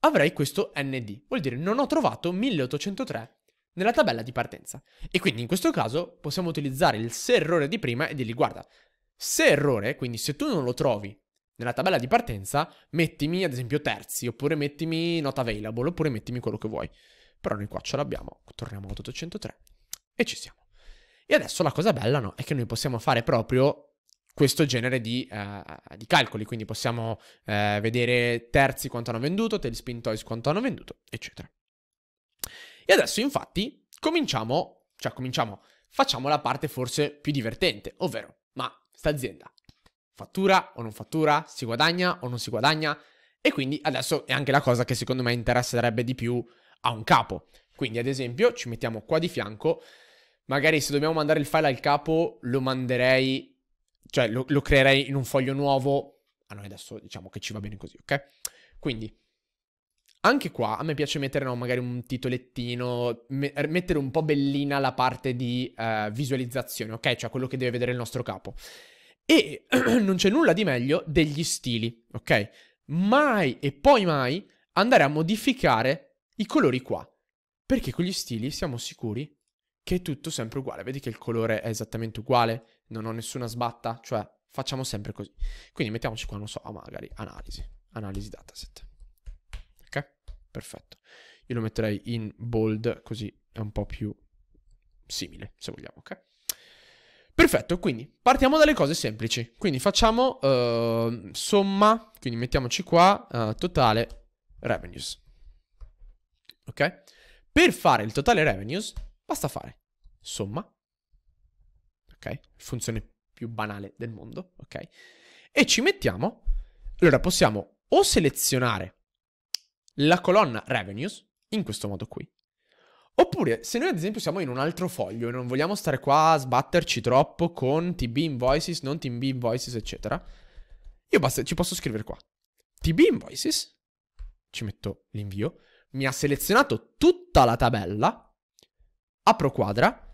avrei questo ND. Vuol dire non ho trovato 1803 nella tabella di partenza. E quindi in questo caso possiamo utilizzare il se errore di prima e dirgli guarda, se errore, quindi se tu non lo trovi nella tabella di partenza, mettimi ad esempio terzi, oppure mettimi not available, oppure mettimi quello che vuoi. Però noi qua ce l'abbiamo, torniamo a 803 e ci siamo. E adesso la cosa bella no, è che noi possiamo fare proprio questo genere di, uh, di calcoli, quindi possiamo uh, vedere terzi quanto hanno venduto, tailspin toys quanto hanno venduto, eccetera. E adesso infatti cominciamo, cioè cominciamo, facciamo la parte forse più divertente, ovvero, ma sta azienda fattura o non fattura, si guadagna o non si guadagna e quindi adesso è anche la cosa che secondo me interesserebbe di più a un capo. Quindi ad esempio ci mettiamo qua di fianco, magari se dobbiamo mandare il file al capo lo manderei, cioè lo, lo creerei in un foglio nuovo, a noi adesso diciamo che ci va bene così, ok? Quindi anche qua a me piace mettere no, magari un titolettino, me- mettere un po' bellina la parte di uh, visualizzazione, ok? Cioè quello che deve vedere il nostro capo. E non c'è nulla di meglio degli stili, ok? Mai e poi mai andare a modificare i colori qua. Perché con gli stili siamo sicuri che è tutto sempre uguale. Vedi che il colore è esattamente uguale, non ho nessuna sbatta, cioè facciamo sempre così. Quindi mettiamoci qua, non so, ah, magari analisi, analisi dataset. Perfetto. Io lo metterei in bold così è un po' più simile, se vogliamo, ok? Perfetto, quindi partiamo dalle cose semplici. Quindi facciamo uh, somma, quindi mettiamoci qua uh, totale revenues. Ok? Per fare il totale revenues basta fare somma, ok? Funzione più banale del mondo, ok? E ci mettiamo, allora possiamo o selezionare la colonna revenues in questo modo qui. Oppure, se noi ad esempio siamo in un altro foglio e non vogliamo stare qua a sbatterci troppo con TB invoices, non TB invoices, eccetera, io basta, ci posso scrivere qua. TB invoices, ci metto l'invio, mi ha selezionato tutta la tabella, apro quadra,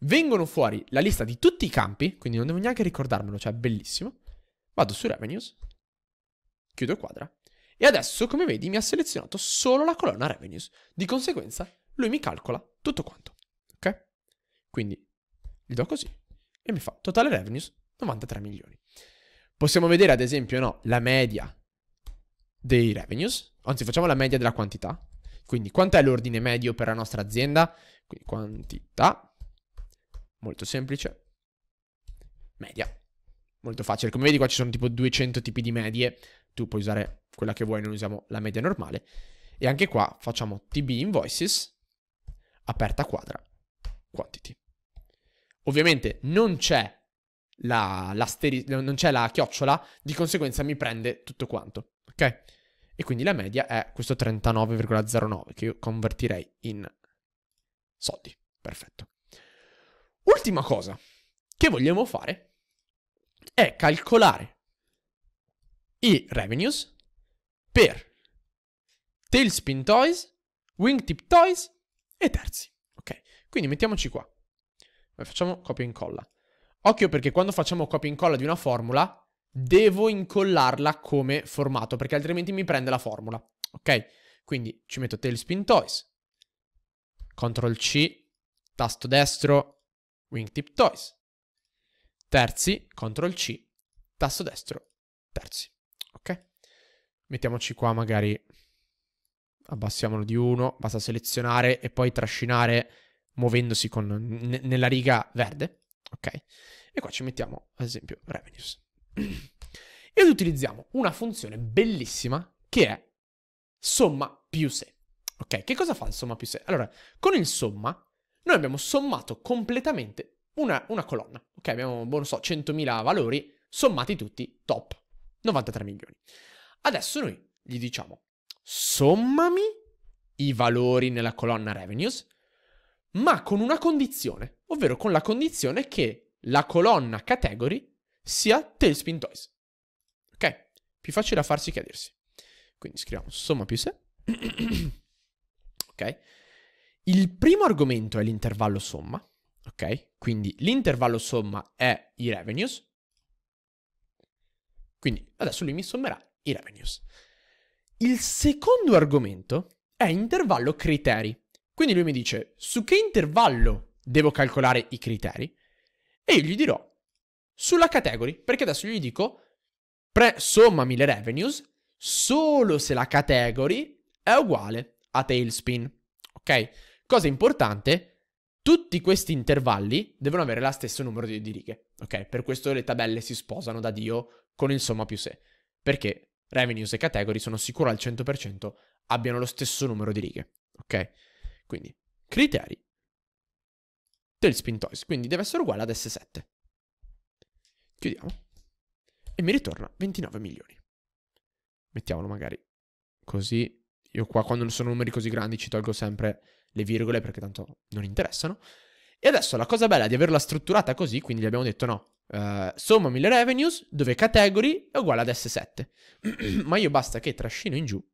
vengono fuori la lista di tutti i campi, quindi non devo neanche ricordarmelo, cioè è bellissimo. Vado su revenues, chiudo quadra e adesso, come vedi, mi ha selezionato solo la colonna revenues. Di conseguenza, lui mi calcola tutto quanto. Ok? Quindi gli do così e mi fa totale revenues 93 milioni. Possiamo vedere, ad esempio, no, la media dei revenues, anzi facciamo la media della quantità. Quindi quant'è l'ordine medio per la nostra azienda? Quindi quantità, molto semplice, media, molto facile. Come vedi qua ci sono tipo 200 tipi di medie, tu puoi usare quella che vuoi, noi usiamo la media normale. E anche qua facciamo tb invoices, aperta quadra, quantity. Ovviamente non c'è la, non c'è la chiocciola, di conseguenza mi prende tutto quanto, ok? E quindi la media è questo 39,09 che io convertirei in soldi. Perfetto. Ultima cosa che vogliamo fare è calcolare i revenues per Tailspin Toys, Wingtip Toys e terzi. Ok, quindi mettiamoci qua. Facciamo copia e incolla. Occhio perché quando facciamo copia e incolla di una formula, devo incollarla come formato, perché altrimenti mi prende la formula. Ok? Quindi ci metto Tailspin Toys, Ctrl C, tasto destro, Wingtip Toys. Terzi, Ctrl C, tasto destro, terzi. Mettiamoci qua magari, abbassiamolo di uno, basta selezionare e poi trascinare muovendosi con, n- nella riga verde, ok? E qua ci mettiamo, ad esempio, revenues. Ed utilizziamo una funzione bellissima che è somma più se. Ok, che cosa fa il somma più se? Allora, con il somma noi abbiamo sommato completamente una, una colonna. Ok, abbiamo, boh, non so, 100.000 valori sommati tutti, top, 93 milioni. Adesso noi gli diciamo sommami i valori nella colonna revenues, ma con una condizione, ovvero con la condizione che la colonna category sia Tailspin Toys. Ok? Più facile da farsi che a dirsi. Quindi scriviamo somma più se. ok? Il primo argomento è l'intervallo somma, ok? Quindi l'intervallo somma è i revenues. Quindi adesso lui mi sommerà i revenues. Il secondo argomento è intervallo criteri. Quindi lui mi dice su che intervallo devo calcolare i criteri e io gli dirò sulla category, perché adesso gli dico pre- sommami le revenues solo se la category è uguale a tailspin. Ok? Cosa importante, tutti questi intervalli devono avere lo stesso numero di, di righe. Ok? Per questo le tabelle si sposano da Dio con il somma più se. Perché revenues e category sono sicuro al 100% abbiano lo stesso numero di righe. Ok? Quindi criteri del spin toys, quindi deve essere uguale ad S7. Chiudiamo. E mi ritorna 29 milioni. Mettiamolo magari così. Io qua quando sono numeri così grandi ci tolgo sempre le virgole perché tanto non interessano. E adesso la cosa bella di averla strutturata così, quindi gli abbiamo detto no, uh, eh, sommami le revenues dove category è uguale ad S7. Ma io basta che trascino in giù.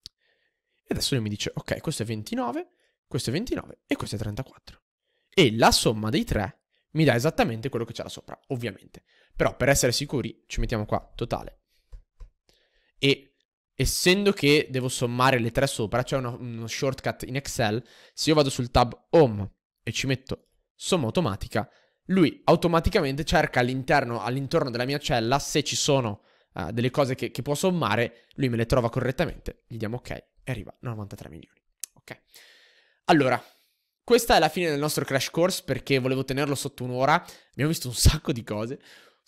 E adesso lui mi dice, ok, questo è 29, questo è 29 e questo è 34. E la somma dei tre mi dà esattamente quello che c'è là sopra, ovviamente. Però per essere sicuri ci mettiamo qua, totale. E essendo che devo sommare le tre sopra, c'è cioè uno, uno, shortcut in Excel, se io vado sul tab Home e ci metto somma automatica, lui automaticamente cerca all'interno, all'intorno della mia cella se ci sono uh, delle cose che, che può sommare, lui me le trova correttamente, gli diamo ok e arriva 93 milioni. Ok. Allora, questa è la fine del nostro crash course perché volevo tenerlo sotto un'ora, abbiamo visto un sacco di cose,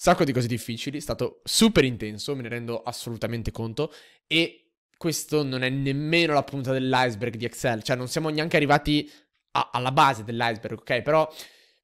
sacco di cose difficili, è stato super intenso, me ne rendo assolutamente conto e questo non è nemmeno la punta dell'iceberg di Excel, cioè non siamo neanche arrivati a- alla base dell'iceberg, ok? Però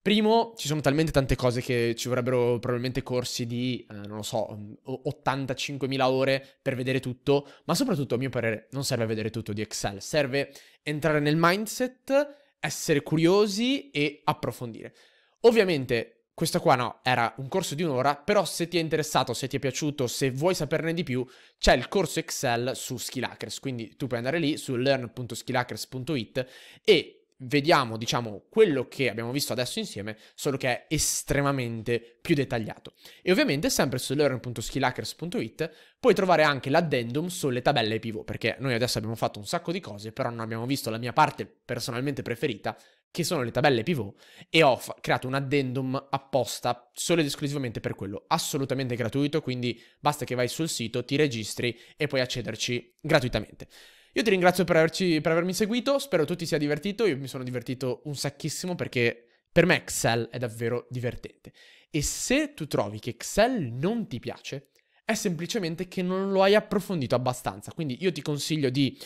primo ci sono talmente tante cose che ci vorrebbero probabilmente corsi di eh, non lo so, 85.000 mm, ore per vedere tutto, ma soprattutto a mio parere non serve vedere tutto di Excel, serve entrare nel mindset, essere curiosi e approfondire. Ovviamente questo qua no, era un corso di un'ora, però se ti è interessato, se ti è piaciuto, se vuoi saperne di più, c'è il corso Excel su Skillhackers, quindi tu puoi andare lì su learn.skillhackers.it e vediamo, diciamo, quello che abbiamo visto adesso insieme, solo che è estremamente più dettagliato. E ovviamente sempre su learn.skillhackers.it puoi trovare anche l'addendum sulle tabelle pivot, perché noi adesso abbiamo fatto un sacco di cose, però non abbiamo visto la mia parte personalmente preferita, che sono le tabelle pivot, e ho f- creato un addendum apposta solo ed esclusivamente per quello, assolutamente gratuito, quindi basta che vai sul sito, ti registri e puoi accederci gratuitamente. Io ti ringrazio per, averci, per avermi seguito, spero tu ti sia divertito, io mi sono divertito un sacchissimo perché per me Excel è davvero divertente. E se tu trovi che Excel non ti piace, è semplicemente che non lo hai approfondito abbastanza. Quindi io ti consiglio di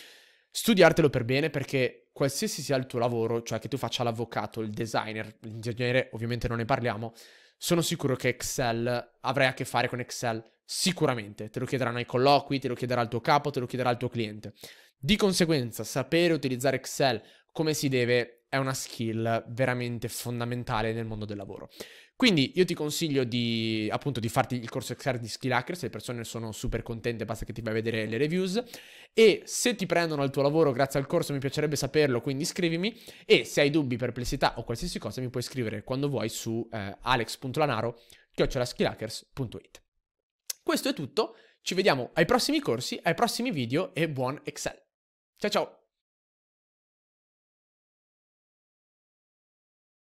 studiartelo per bene perché qualsiasi sia il tuo lavoro, cioè che tu faccia l'avvocato, il designer, l'ingegnere, ovviamente non ne parliamo, sono sicuro che Excel, avrai a che fare con Excel, sicuramente, te lo chiederanno ai colloqui, te lo chiederà il tuo capo, te lo chiederà il tuo cliente. Di conseguenza, sapere utilizzare Excel come si deve è una skill veramente fondamentale nel mondo del lavoro. Quindi io ti consiglio di, appunto, di farti il corso XR di Skill se le persone sono super contente, basta che ti vai a vedere le reviews. E se ti prendono al tuo lavoro grazie al corso mi piacerebbe saperlo, quindi iscrivimi E se hai dubbi, perplessità o qualsiasi cosa mi puoi scrivere quando vuoi su eh, alex.lanaro.skillhackers.it Questo è tutto, ci vediamo ai prossimi corsi, ai prossimi video e buon Excel. Ciao ciao!